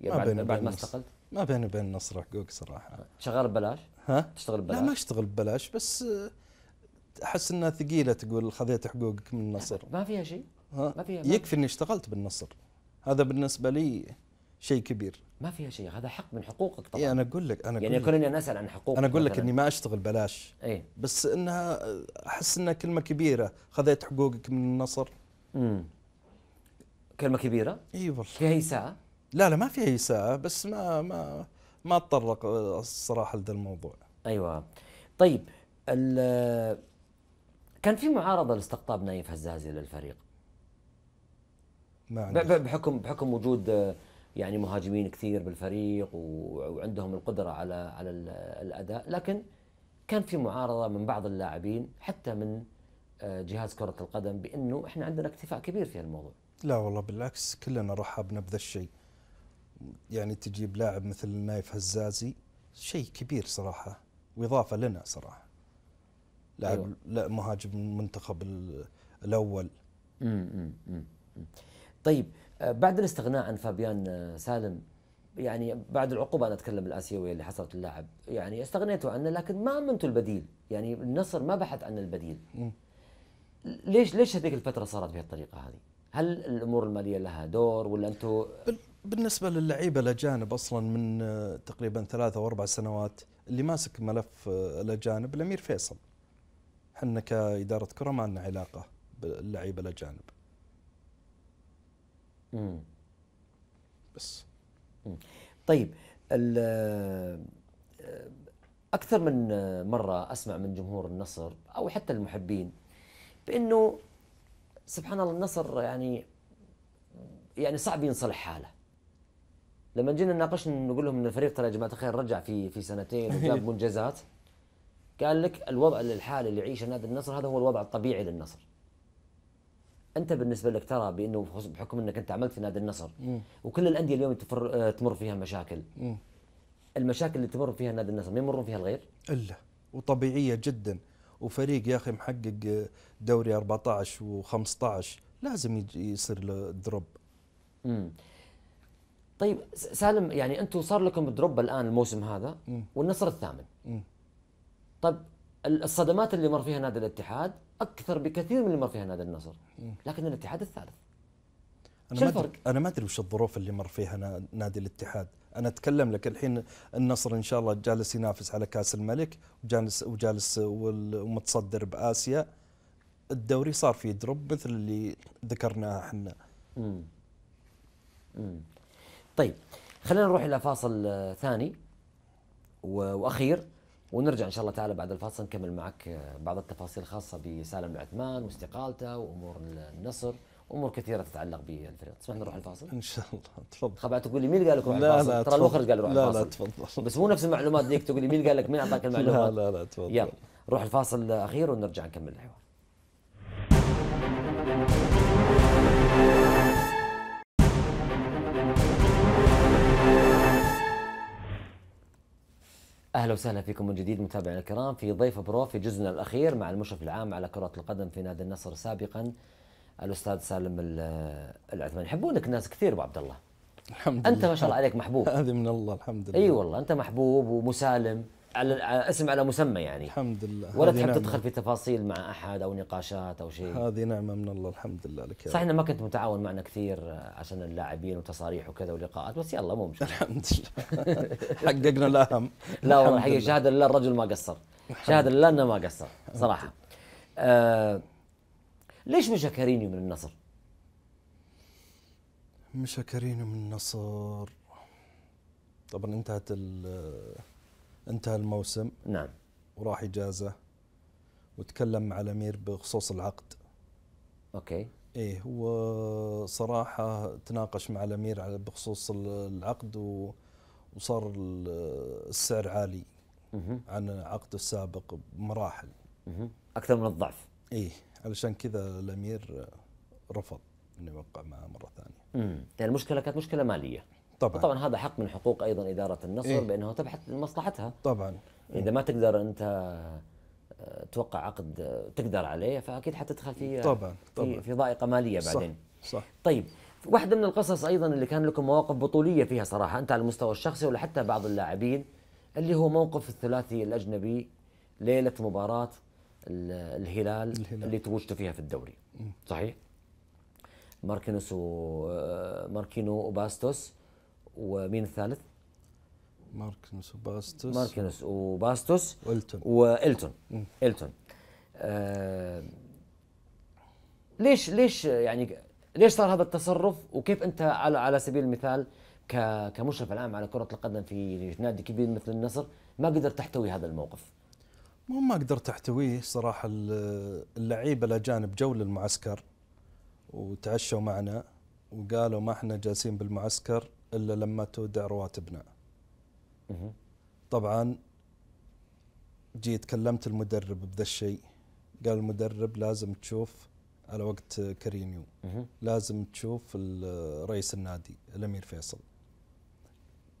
Speaker 1: يعني ما بعد, بعد ما استقلت؟
Speaker 2: ما بيني وبين النصر حقوق صراحه شغال ببلاش؟ ها؟ تشتغل ببلاش؟ لا ما اشتغل ببلاش بس احس انها ثقيله تقول خذيت حقوقك من النصر
Speaker 1: ما فيها شيء ما فيها ما يكفي
Speaker 2: اني اشتغلت بالنصر هذا بالنسبه لي شيء كبير
Speaker 1: ما فيها شيء هذا حق من حقوقك
Speaker 2: طبعا إيه انا اقول لك انا يعني كلنا نسال عن حقوقك انا اقول لك اني ما اشتغل بلاش اي بس انها احس انها كلمه كبيره خذيت حقوقك من النصر امم كلمه كبيره اي والله فيها اساءه لا لا ما فيها اساءه بس ما ما ما اتطرق
Speaker 1: الصراحه لذا الموضوع ايوه طيب كان في معارضه لاستقطاب نايف هزازي للفريق ما عندي. بحكم بحكم وجود يعني مهاجمين كثير بالفريق وعندهم القدره على على الاداء لكن كان في معارضه من بعض اللاعبين حتى من آه، جهاز كره القدم بانه احنا عندنا اكتفاء كبير في الموضوع
Speaker 2: لا والله بالعكس كلنا رحبنا بهذا الشيء يعني تجيب لاعب مثل نايف هزازي شيء كبير صراحه واضافه لنا صراحه لاعب أيوة. مهاجم
Speaker 1: المنتخب الاول امم طيب آه، بعد الاستغناء عن فابيان آه، سالم يعني بعد العقوبه انا اتكلم الاسيويه اللي حصلت اللاعب يعني استغنيتوا عنه لكن ما امنتوا البديل يعني النصر ما بحث عن البديل مم. ليش ليش هذيك الفتره صارت بهالطريقه هذه؟ هل الامور الماليه لها دور ولا انتم
Speaker 2: بالنسبه للعيبه الاجانب اصلا من آه، تقريبا ثلاثة او اربع سنوات اللي ماسك ملف الاجانب الامير فيصل احنا كاداره كره ما لنا علاقه باللعيبه الاجانب
Speaker 1: امم بس مم. طيب اكثر من مره اسمع من جمهور النصر او حتى المحبين بانه سبحان الله النصر يعني يعني صعب ينصلح حاله لما جينا نناقش نقول لهم ان الفريق ترى يا جماعه الخير رجع في في سنتين وجاب منجزات قال لك الوضع الحالي اللي يعيشه نادي النصر هذا هو الوضع الطبيعي للنصر انت بالنسبه لك ترى بانه بحكم انك انت عملت في نادي النصر وكل الانديه اليوم تفر... آه، تمر فيها مشاكل المشاكل اللي تمر فيها نادي النصر ما يمرون فيها الغير الا وطبيعيه جدا وفريق يا اخي محقق آه، دوري 14 و15 لازم يصير له دروب امم طيب سالم يعني انتم صار لكم دروب الان الموسم هذا والنصر الثامن طب الصدمات اللي مر فيها نادي الاتحاد اكثر بكثير من اللي مر فيها نادي النصر لكن الاتحاد الثالث انا ما الفرق؟ انا ما
Speaker 2: ادري وش الظروف اللي مر فيها نادي الاتحاد انا اتكلم لك الحين النصر ان شاء الله جالس ينافس على كاس الملك وجالس وجالس ومتصدر باسيا
Speaker 1: الدوري صار فيه دروب مثل اللي ذكرناه احنا امم طيب خلينا نروح الى فاصل ثاني واخير ونرجع ان شاء الله تعالى بعد الفاصل نكمل معك بعض التفاصيل الخاصه بسالم العثمان واستقالته وامور النصر امور كثيره تتعلق بالفريق تسمح نروح الفاصل ان شاء الله تفضل خبعت تقول لي مين قال لك روح الفاصل لا ترى الاخر قال روح لا الفاصل لا تفضل بس مو نفس المعلومات ديك تقول لي مين قال لك مين اعطاك المعلومات لا لا لا تفضل يلا روح الفاصل الاخير ونرجع نكمل الحوار اهلا وسهلا فيكم من جديد متابعينا الكرام في ضيف برو في جزءنا الاخير مع المشرف العام على كره القدم في نادي النصر سابقا الاستاذ سالم العثماني يحبونك ناس كثير ابو عبد الله الحمد انت لله انت ما شاء الله عليك محبوب هذه من الله الحمد لله اي والله انت محبوب ومسالم على اسم على مسمى يعني الحمد لله ولا تحب نعمة. تدخل في تفاصيل مع احد او نقاشات او شيء هذه نعمه من الله الحمد لله لك صح انه ما كنت متعاون معنا كثير عشان اللاعبين وتصاريح وكذا ولقاءات بس يلا مو مشكله الحمد لله حققنا الاهم لا والله الحقيقه شهاده لله الرجل ما قصر شهاده لله انه ما قصر صراحه آه ليش مشى كارينيو من النصر؟
Speaker 2: مشى كارينيو من النصر طبعا انتهت ال انتهى الموسم نعم وراح إجازة وتكلم مع الأمير بخصوص العقد أوكي إيه وصراحة تناقش مع الأمير على بخصوص العقد وصار السعر عالي مه. عن عقد السابق بمراحل
Speaker 1: مه. أكثر من الضعف إيه علشان كذا الأمير رفض
Speaker 2: انه يوقع معه مره ثانيه.
Speaker 1: امم يعني المشكله كانت مشكله ماليه. طبعا وطبعا هذا حق من حقوق ايضا اداره النصر إيه؟ بانه تبحث لمصلحتها طبعا اذا ما تقدر انت آه، توقع عقد آه، تقدر عليه فاكيد حتدخل في آه، طبعا, طبعا. في, ضائقه ماليه بعدين صح, صح. طيب واحده من القصص ايضا اللي كان لكم مواقف بطوليه فيها صراحه انت على المستوى الشخصي ولا حتى بعض اللاعبين اللي هو موقف الثلاثي الاجنبي ليله مباراه الهلال, الهلال. اللي توجتوا فيها في الدوري صحيح؟ ماركينوس وماركينو وباستوس ومين الثالث؟
Speaker 2: ماركنس وباستوس
Speaker 1: ماركنس وباستوس والتون والتون التون آه، ليش ليش يعني ليش صار هذا التصرف وكيف انت على على سبيل المثال كمشرف العام على كرة القدم في نادي كبير مثل النصر ما قدرت تحتوي هذا الموقف؟ مو ما قدرت احتويه صراحة اللعيبة
Speaker 2: الأجانب جو للمعسكر وتعشوا معنا وقالوا ما احنا جالسين بالمعسكر الا لما تودع رواتبنا. طبعا جيت كلمت المدرب بذا الشيء قال المدرب لازم تشوف على وقت كرينيو لازم تشوف رئيس النادي الامير فيصل.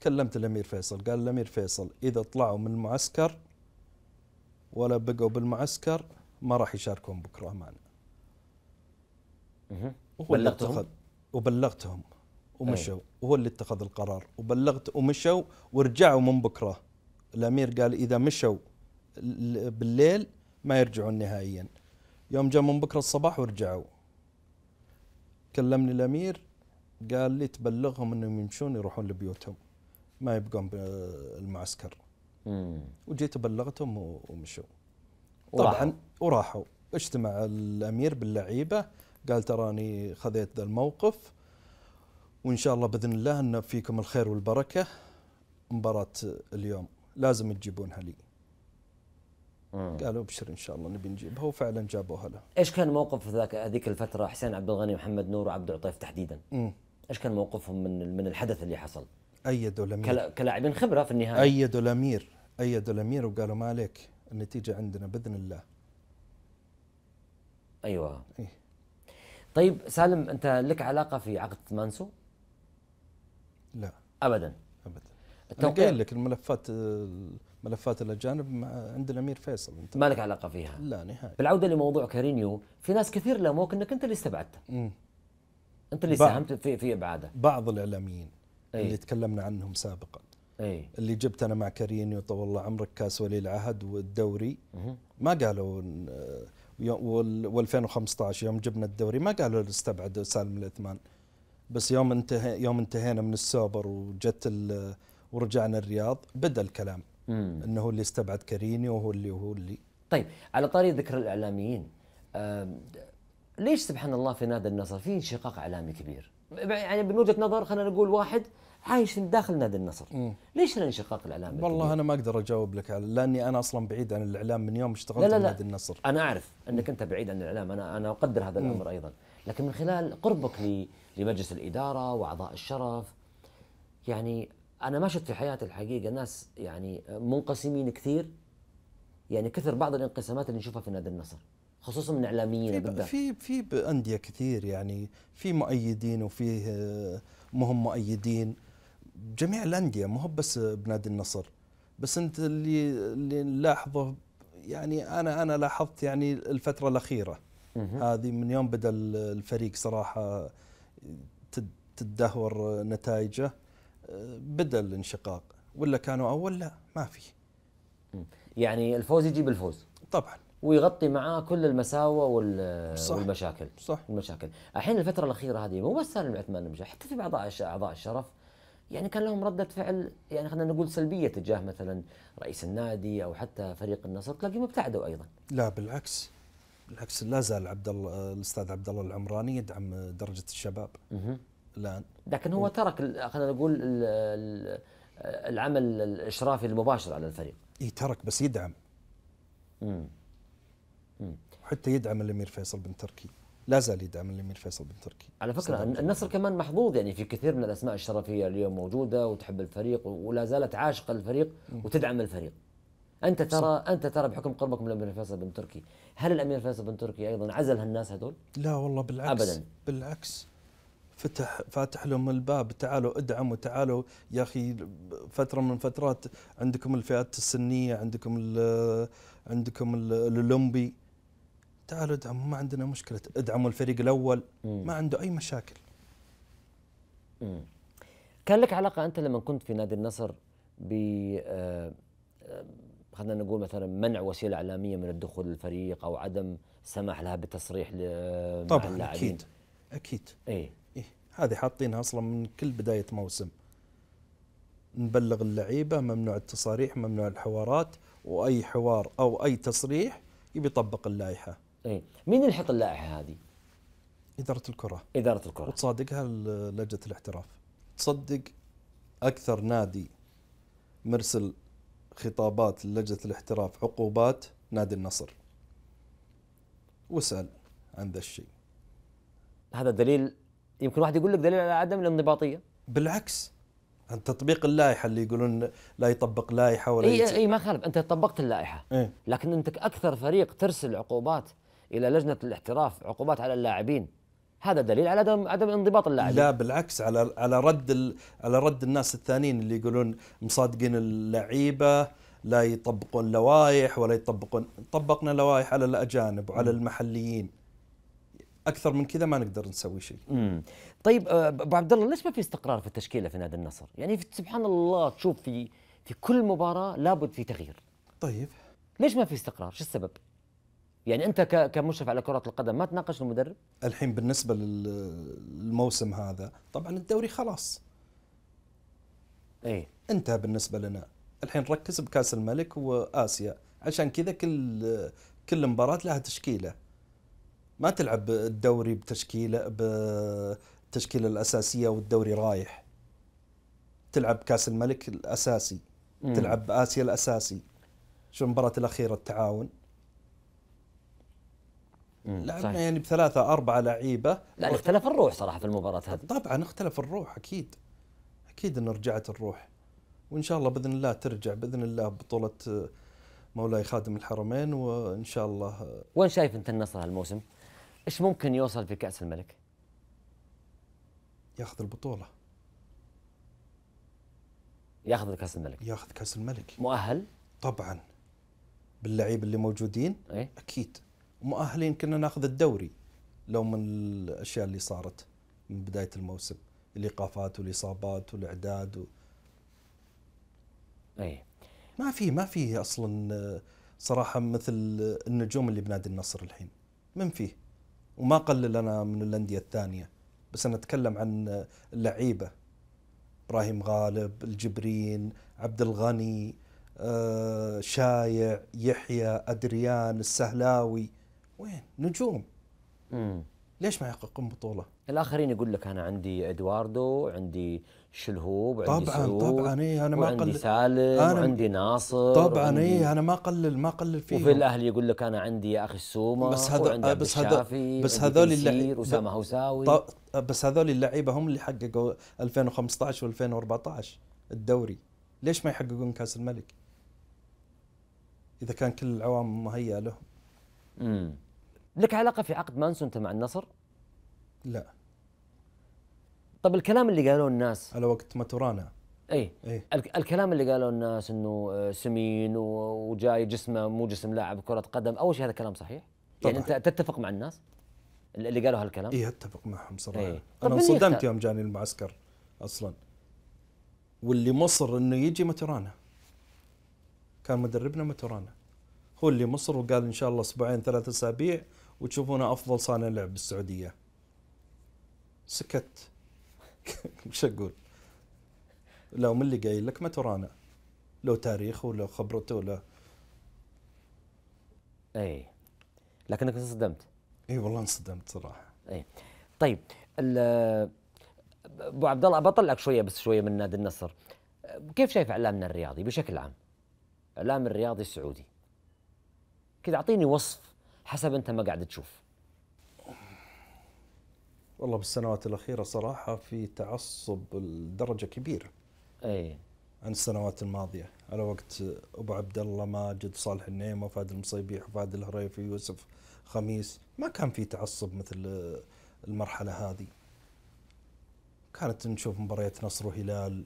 Speaker 2: كلمت الامير فيصل قال الامير فيصل اذا طلعوا من المعسكر ولا بقوا بالمعسكر ما راح يشاركون بكره معنا.
Speaker 1: وبلغتهم
Speaker 2: وبلغتهم ومشوا أيه. وهو اللي اتخذ القرار وبلغت ومشوا ورجعوا من بكره الامير قال اذا مشوا بالليل ما يرجعون نهائيا يوم جاء من بكره الصباح ورجعوا كلمني الامير قال لي تبلغهم انهم يمشون يروحون لبيوتهم ما يبقون بالمعسكر وجيت بلغتهم ومشوا طبعا وراحوا اجتمع الامير باللعيبه قال تراني خذيت ذا الموقف وان شاء الله باذن الله ان فيكم الخير والبركه مباراه اليوم لازم تجيبونها لي آه. قالوا ابشر ان شاء الله نبي نجيبها وفعلا جابوها له
Speaker 1: ايش كان موقف ذاك هذيك الفتره حسين عبد الغني محمد نور وعبد العطيف تحديدا مم. ايش كان موقفهم من من الحدث اللي حصل
Speaker 2: ايدوا الامير
Speaker 1: كلاعبين خبره في النهايه ايدوا الامير
Speaker 2: ايدوا الامير وقالوا ما عليك النتيجه عندنا باذن الله
Speaker 1: ايوه إيه؟ طيب سالم انت لك علاقه في عقد مانسو لا ابدا ابدا التوقيع قايل
Speaker 2: لك الملفات
Speaker 1: ملفات الاجانب عند الامير فيصل انت ما لك علاقه فيها لا نهائي بالعوده لموضوع كارينيو في ناس كثير لاموك انك انت اللي استبعدته انت اللي ساهمت في في ابعاده
Speaker 2: بعض الاعلاميين أي. اللي تكلمنا عنهم سابقا أي. اللي جبت انا مع كارينيو طول الله عمرك كاس ولي العهد والدوري ما قالوا و2015 يوم جبنا الدوري ما قالوا استبعد سالم الاثمان بس يوم انتهى يوم انتهينا من السوبر وجت ورجعنا الرياض بدا الكلام
Speaker 1: مم. انه هو اللي استبعد كريني وهو اللي وهو اللي طيب على طاري ذكر الاعلاميين ليش سبحان الله في نادي النصر في انشقاق اعلامي كبير يعني من وجهه نظر خلينا نقول واحد عايش داخل نادي النصر مم. ليش الانشقاق الاعلامي والله الكبير؟ انا ما اقدر اجاوب لك على لاني انا اصلا بعيد عن الاعلام من يوم اشتغلت النصر لا لا. نادي النصر انا اعرف انك انت بعيد عن الاعلام انا انا اقدر هذا الامر مم. ايضا لكن من خلال قربك لمجلس الإدارة وأعضاء الشرف يعني أنا ما شفت في حياتي الحقيقة ناس يعني منقسمين كثير يعني كثر بعض الانقسامات اللي نشوفها في نادي النصر خصوصا من الاعلاميين بالذات في
Speaker 2: في انديه كثير يعني في مؤيدين وفي آه، مهم مؤيدين جميع الانديه مو بس بنادي النصر بس انت اللي اللي نلاحظه يعني انا انا لاحظت يعني الفتره الاخيره هذه من يوم بدا الفريق صراحه تدهور
Speaker 1: نتائجه آه، بدا الانشقاق ولا كانوا اول لا ما في يعني الفوز يجيب الفوز طبعا ويغطي معاه كل المساوئ والمشاكل صح المشاكل الحين الفتره الاخيره هذه مو بس سالم عثمان المشا حتى في بعض اعضاء الشرف يعني كان لهم رده فعل يعني خلينا نقول سلبيه تجاه مثلا رئيس النادي او حتى فريق النصر تلاقيهم ابتعدوا ايضا لا بالعكس بالعكس لا
Speaker 2: زال عبد الله الاستاذ عبد الله العمراني يدعم درجه الشباب الان
Speaker 1: لكن هو ترك خلينا نقول العمل الاشرافي المباشر على الفريق
Speaker 2: اي ترك بس يدعم امم وحتى يدعم الامير فيصل بن تركي لا زال يدعم الامير فيصل بن تركي
Speaker 1: على فكره النصر كمان محظوظ يعني في كثير من الاسماء الشرفيه اليوم موجوده وتحب الفريق ولا زالت عاشقه للفريق وتدعم الفريق انت ترى انت ترى بحكم قربك من الامير فيصل بن تركي هل الامير فيصل بن تركي ايضا عزل هالناس هذول
Speaker 2: لا والله بالعكس ابدا بالعكس فتح فاتح لهم الباب تعالوا ادعموا تعالوا يا اخي فتره من فترات عندكم الفئات السنيه عندكم الـ عندكم الاولمبي تعالوا ادعموا ما
Speaker 1: عندنا مشكله ادعموا الفريق الاول ما عنده اي مشاكل مم. كان لك علاقه انت لما كنت في نادي النصر ب آه، آه، خلينا نقول مثلا منع وسيله اعلاميه من الدخول للفريق او عدم سماح لها بالتصريح طبعا اكيد
Speaker 2: اكيد اي إيه؟ هذه حاطينها اصلا من كل بدايه موسم نبلغ اللعيبه ممنوع التصاريح ممنوع الحوارات واي حوار او اي تصريح يبي يطبق اللائحه اي مين اللي حط اللائحه هذه اداره الكره اداره الكره وتصادقها لجنه الاحتراف تصدق اكثر نادي مرسل خطابات لجنة الاحتراف عقوبات نادي النصر واسأل عن ذا الشيء هذا دليل يمكن واحد يقول لك دليل على عدم الانضباطية
Speaker 1: بالعكس عن تطبيق اللائحة اللي يقولون لا يطبق لائحة ولا اي اي ما خالف انت طبقت اللائحة إيه؟ لكن انت اكثر فريق ترسل عقوبات الى لجنة الاحتراف عقوبات على اللاعبين هذا دليل على عدم عدم انضباط اللاعبين لا بالعكس على
Speaker 2: على رد على رد الناس الثانيين اللي يقولون مصادقين اللعيبه لا يطبقون لوائح ولا يطبقون طبقنا لوائح على الاجانب وعلى المحليين
Speaker 1: اكثر من كذا ما نقدر نسوي شيء. امم طيب آه، ابو عبد الله ليش ما في استقرار في التشكيله في نادي النصر؟ يعني في سبحان الله تشوف في في كل مباراه لابد في تغيير. طيب ليش ما في استقرار؟ شو السبب؟ يعني انت كمشرف على كره القدم ما تناقش المدرب
Speaker 2: الحين بالنسبه للموسم هذا
Speaker 1: طبعا الدوري خلاص
Speaker 2: ايه انتهى بالنسبه لنا الحين ركز بكاس الملك واسيا عشان كذا كل كل مباراه لها تشكيله ما تلعب الدوري بتشكيله بالتشكيله الاساسيه والدوري رايح تلعب كاس الملك الاساسي تلعب باسيا الاساسي شو المباراه الاخيره التعاون لعبنا يعني بثلاثة أربعة لعيبة لا اختلف الروح صراحة في المباراة هذه طبعا اختلف الروح أكيد أكيد أن رجعت الروح وإن شاء الله بإذن الله ترجع بإذن الله بطولة
Speaker 1: آه، مولاي خادم الحرمين وإن شاء الله آه، وين شايف أنت النصر هالموسم؟ إيش ممكن يوصل في كأس الملك؟ ياخذ البطولة ياخذ كأس الملك ياخذ كأس الملك مؤهل؟
Speaker 2: طبعا باللعيب اللي موجودين أيه؟ أكيد مؤهلين كنا ناخذ الدوري لو من الاشياء اللي صارت من بدايه الموسم الايقافات والاصابات والاعداد و... اي ما في ما في اصلا آه، صراحه مثل النجوم اللي بنادي النصر الحين من فيه وما قلل انا من الانديه الثانيه بس انا اتكلم عن اللعيبه ابراهيم غالب الجبرين عبد الغني آه، شايع يحيى ادريان السهلاوي وين نجوم
Speaker 1: مم. ليش ما يحققون بطوله؟ الاخرين يقول لك انا عندي ادواردو عندي شلهوب عندي طبعا سعود طبعا اي انا ما اقلل عندي سالم أنا وعندي ناصر طبعا اي انا
Speaker 2: ما اقلل ما اقلل فيهم وفي الاهلي
Speaker 1: يقول لك انا عندي يا اخي السومه بس هذا بس هذا بس هذول اللعيبه اسامه هوساوي بس هذول اللعيبه هم اللي حققوا
Speaker 2: 2015 و2014 الدوري ليش ما يحققون كاس الملك؟
Speaker 1: اذا كان كل العوام مهيئه لهم امم لك علاقه في عقد مانسون مع النصر؟ لا طب الكلام اللي قالوه الناس على وقت ماتورانا اي إيه؟, إيه. الكلام اللي قالوه الناس انه آه، سمين وجاي جسمه مو جسم لاعب كره قدم اول شيء هذا كلام صحيح يعني طبعا. يعني انت تتفق مع الناس اللي قالوا هالكلام إيه اتفق معهم صراحه إيه؟ انا انصدمت يوم
Speaker 2: جاني المعسكر اصلا واللي مصر انه يجي ماتورانا كان مدربنا ماتورانا هو اللي مصر وقال ان شاء الله اسبوعين ثلاثة اسابيع وتشوفونه افضل صانع لعب بالسعوديه سكت وش اقول لو من اللي قايل لك ما ترانا لو تاريخه ولا خبرته
Speaker 1: ولا اي لكنك انصدمت اي والله انصدمت صراحه اي طيب ابو عبد الله بطلعك شويه بس شويه من نادي النصر كيف شايف اعلامنا الرياضي بشكل عام؟ اعلام الرياضي السعودي كذا اعطيني وصف حسب انت ما قاعد تشوف والله بالسنوات الاخيره صراحه في تعصب
Speaker 2: لدرجه كبيره اي عن السنوات الماضيه على وقت ابو عبد الله ماجد صالح النيمه وفهد المصيبيح وفهد الهريفي ويوسف خميس ما كان في تعصب مثل المرحله هذه كانت نشوف مباريات نصر وهلال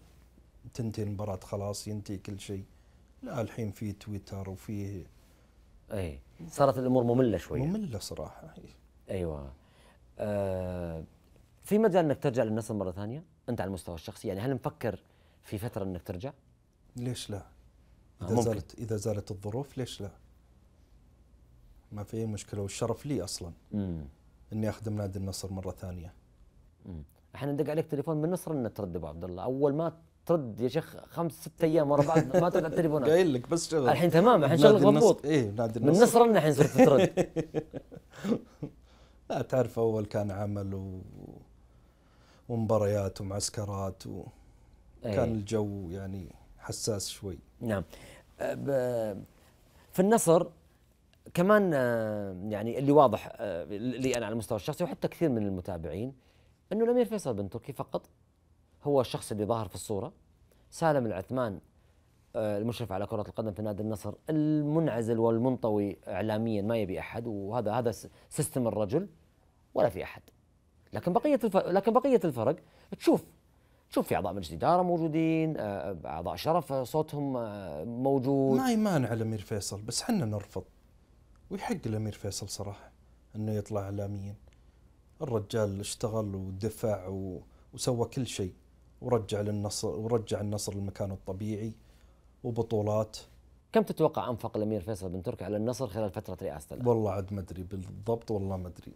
Speaker 2: تنتهي المباراة خلاص ينتهي كل شيء لا الحين في
Speaker 1: تويتر وفيه اي صارت الامور ممله شوي ممله صراحه ايوه آه في مجال انك ترجع للنصر مره ثانيه انت على المستوى الشخصي يعني هل مفكر في فتره انك ترجع
Speaker 2: ليش لا آه، اذا ممكن. زالت اذا زالت الظروف ليش لا ما في اي مشكله والشرف لي اصلا مم. اني اخدم نادي النصر مره ثانيه
Speaker 1: امم احنا ندق عليك تليفون من النصر ان ترد ابو عبد الله اول ما ترد يا شيخ خمس ست ايام ورا بعض ما ترد على التليفونات قايل
Speaker 2: لك بس شغل الحين تمام الحين شغلك مضبوط ايه نادي النصر من نصرنا الحين صرت ترد لا تعرف اول كان عمل و... ومباريات ومعسكرات
Speaker 1: و... إيه. كان أيه. الجو يعني حساس شوي نعم أه، في النصر كمان آه، يعني اللي واضح آه، لي انا على المستوى الشخصي وحتى كثير من المتابعين انه الامير فيصل بن تركي فقط هو الشخص اللي ظاهر في الصورة سالم العثمان آه، المشرف على كرة القدم في نادي النصر المنعزل والمنطوي إعلاميا ما يبي أحد وهذا هذا سيستم الرجل ولا في أحد لكن بقية الفرق لكن بقية الفرق تشوف تشوف في اعضاء مجلس اداره موجودين آه، اعضاء شرف صوتهم آه، موجود ما
Speaker 2: يمانع الامير فيصل بس حنا نرفض ويحق الامير فيصل صراحه انه يطلع اعلاميا الرجال اشتغل ودفع و... وسوى كل شيء ورجع للنصر ورجع النصر لمكانه الطبيعي وبطولات كم
Speaker 1: تتوقع انفق الامير فيصل بن تركي على النصر خلال فتره رئاسته؟ والله عاد ما ادري بالضبط والله ما ادري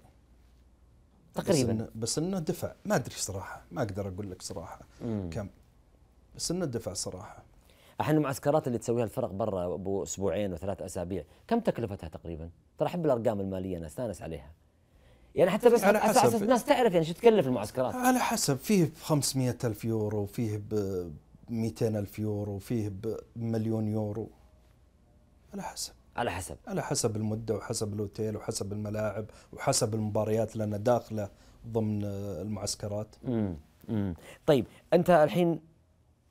Speaker 1: تقريبا بس انه, بس إنه دفع ما ادري صراحه ما اقدر اقول لك صراحه مم. كم بس انه دفع صراحه احنا المعسكرات اللي تسويها الفرق برا ابو اسبوعين وثلاث اسابيع كم تكلفتها تقريبا؟ ترى احب الارقام الماليه انا استانس عليها يعني حتى بس على حسب اساس الناس تعرف يعني شو تكلف المعسكرات على حسب فيه ب 500 الف
Speaker 2: يورو فيه ب 200 الف يورو فيه بمليون يورو على حسب على حسب على حسب المده وحسب الاوتيل وحسب الملاعب وحسب
Speaker 1: المباريات لان داخله ضمن المعسكرات امم طيب انت الحين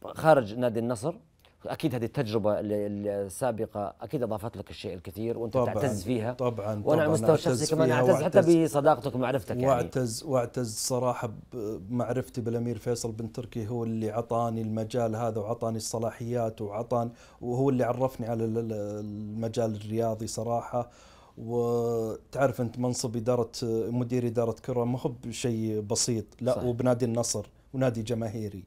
Speaker 1: خارج نادي النصر اكيد هذه التجربه السابقه اكيد اضافت لك الشيء الكثير وانت طبعاً تعتز فيها طبعا وانا على مستوى شخصي كمان اعتز حتى بصداقتك ومعرفتك يعني واعتز
Speaker 2: واعتز صراحه بمعرفتي بالامير فيصل بن تركي هو اللي عطاني المجال هذا وعطاني الصلاحيات وعطاني وهو اللي عرفني على المجال الرياضي صراحه وتعرف انت منصب اداره مدير اداره كره ما هو بشيء بسيط لا صح. وبنادي النصر ونادي جماهيري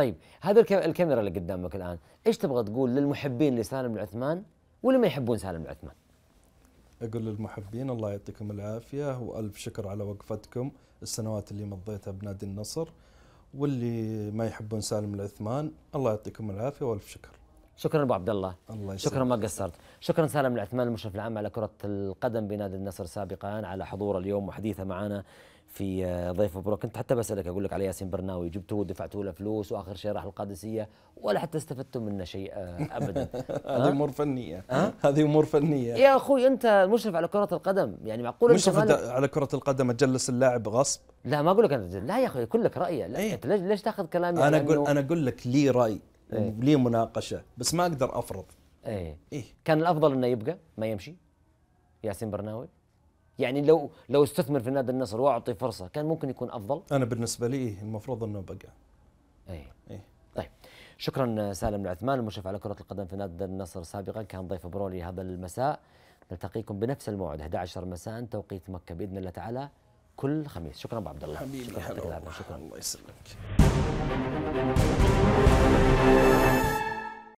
Speaker 1: طيب هذا الكاميرا اللي قدامك الان ايش تبغى تقول للمحبين لسالم العثمان واللي ما يحبون سالم العثمان
Speaker 2: اقول للمحبين الله يعطيكم العافيه والف شكر على وقفتكم السنوات اللي مضيتها بنادي النصر واللي
Speaker 1: ما يحبون سالم العثمان الله يعطيكم العافيه والف شكر شكرا ابو عبد الله, الله يسلمك شكرا ما قصرت شكرا سالم العثمان المشرف العام على كره القدم بنادي النصر سابقا على حضوره اليوم وحديثه معنا في آه، ضيف مبروك كنت حتى بسالك اقول لك على ياسين برناوي جبتوه ودفعتوا له فلوس واخر شيء راح القادسيه ولا حتى استفدتوا منه شيء آه، ابدا هذه امور فنيه هذه امور فنيه يا اخوي انت المشرف على كره القدم يعني معقول مشرف
Speaker 2: على كره القدم تجلس اللاعب غصب لا ما اقول لك انا لا يا اخوي كلك راي لا ايه؟ انت
Speaker 1: ليش ليش تاخذ كلامي انا اقول انا اقول لك لي راي ايه؟ لي مناقشه بس ما اقدر افرض ايه, ايه؟ كان الافضل انه يبقى ما يمشي ياسين برناوي يعني لو لو استثمر في نادي النصر واعطي فرصه كان ممكن يكون افضل انا بالنسبه لي المفروض انه بقى اي إيه؟ طيب شكرا سالم العثمان المشرف على كره القدم في نادي النصر سابقا كان ضيف برولي هذا المساء نلتقيكم بنفس الموعد 11 مساء توقيت مكه باذن الله تعالى كل خميس شكرا ابو عبد الله حبيبي شكرا, شكرا الله يسلمك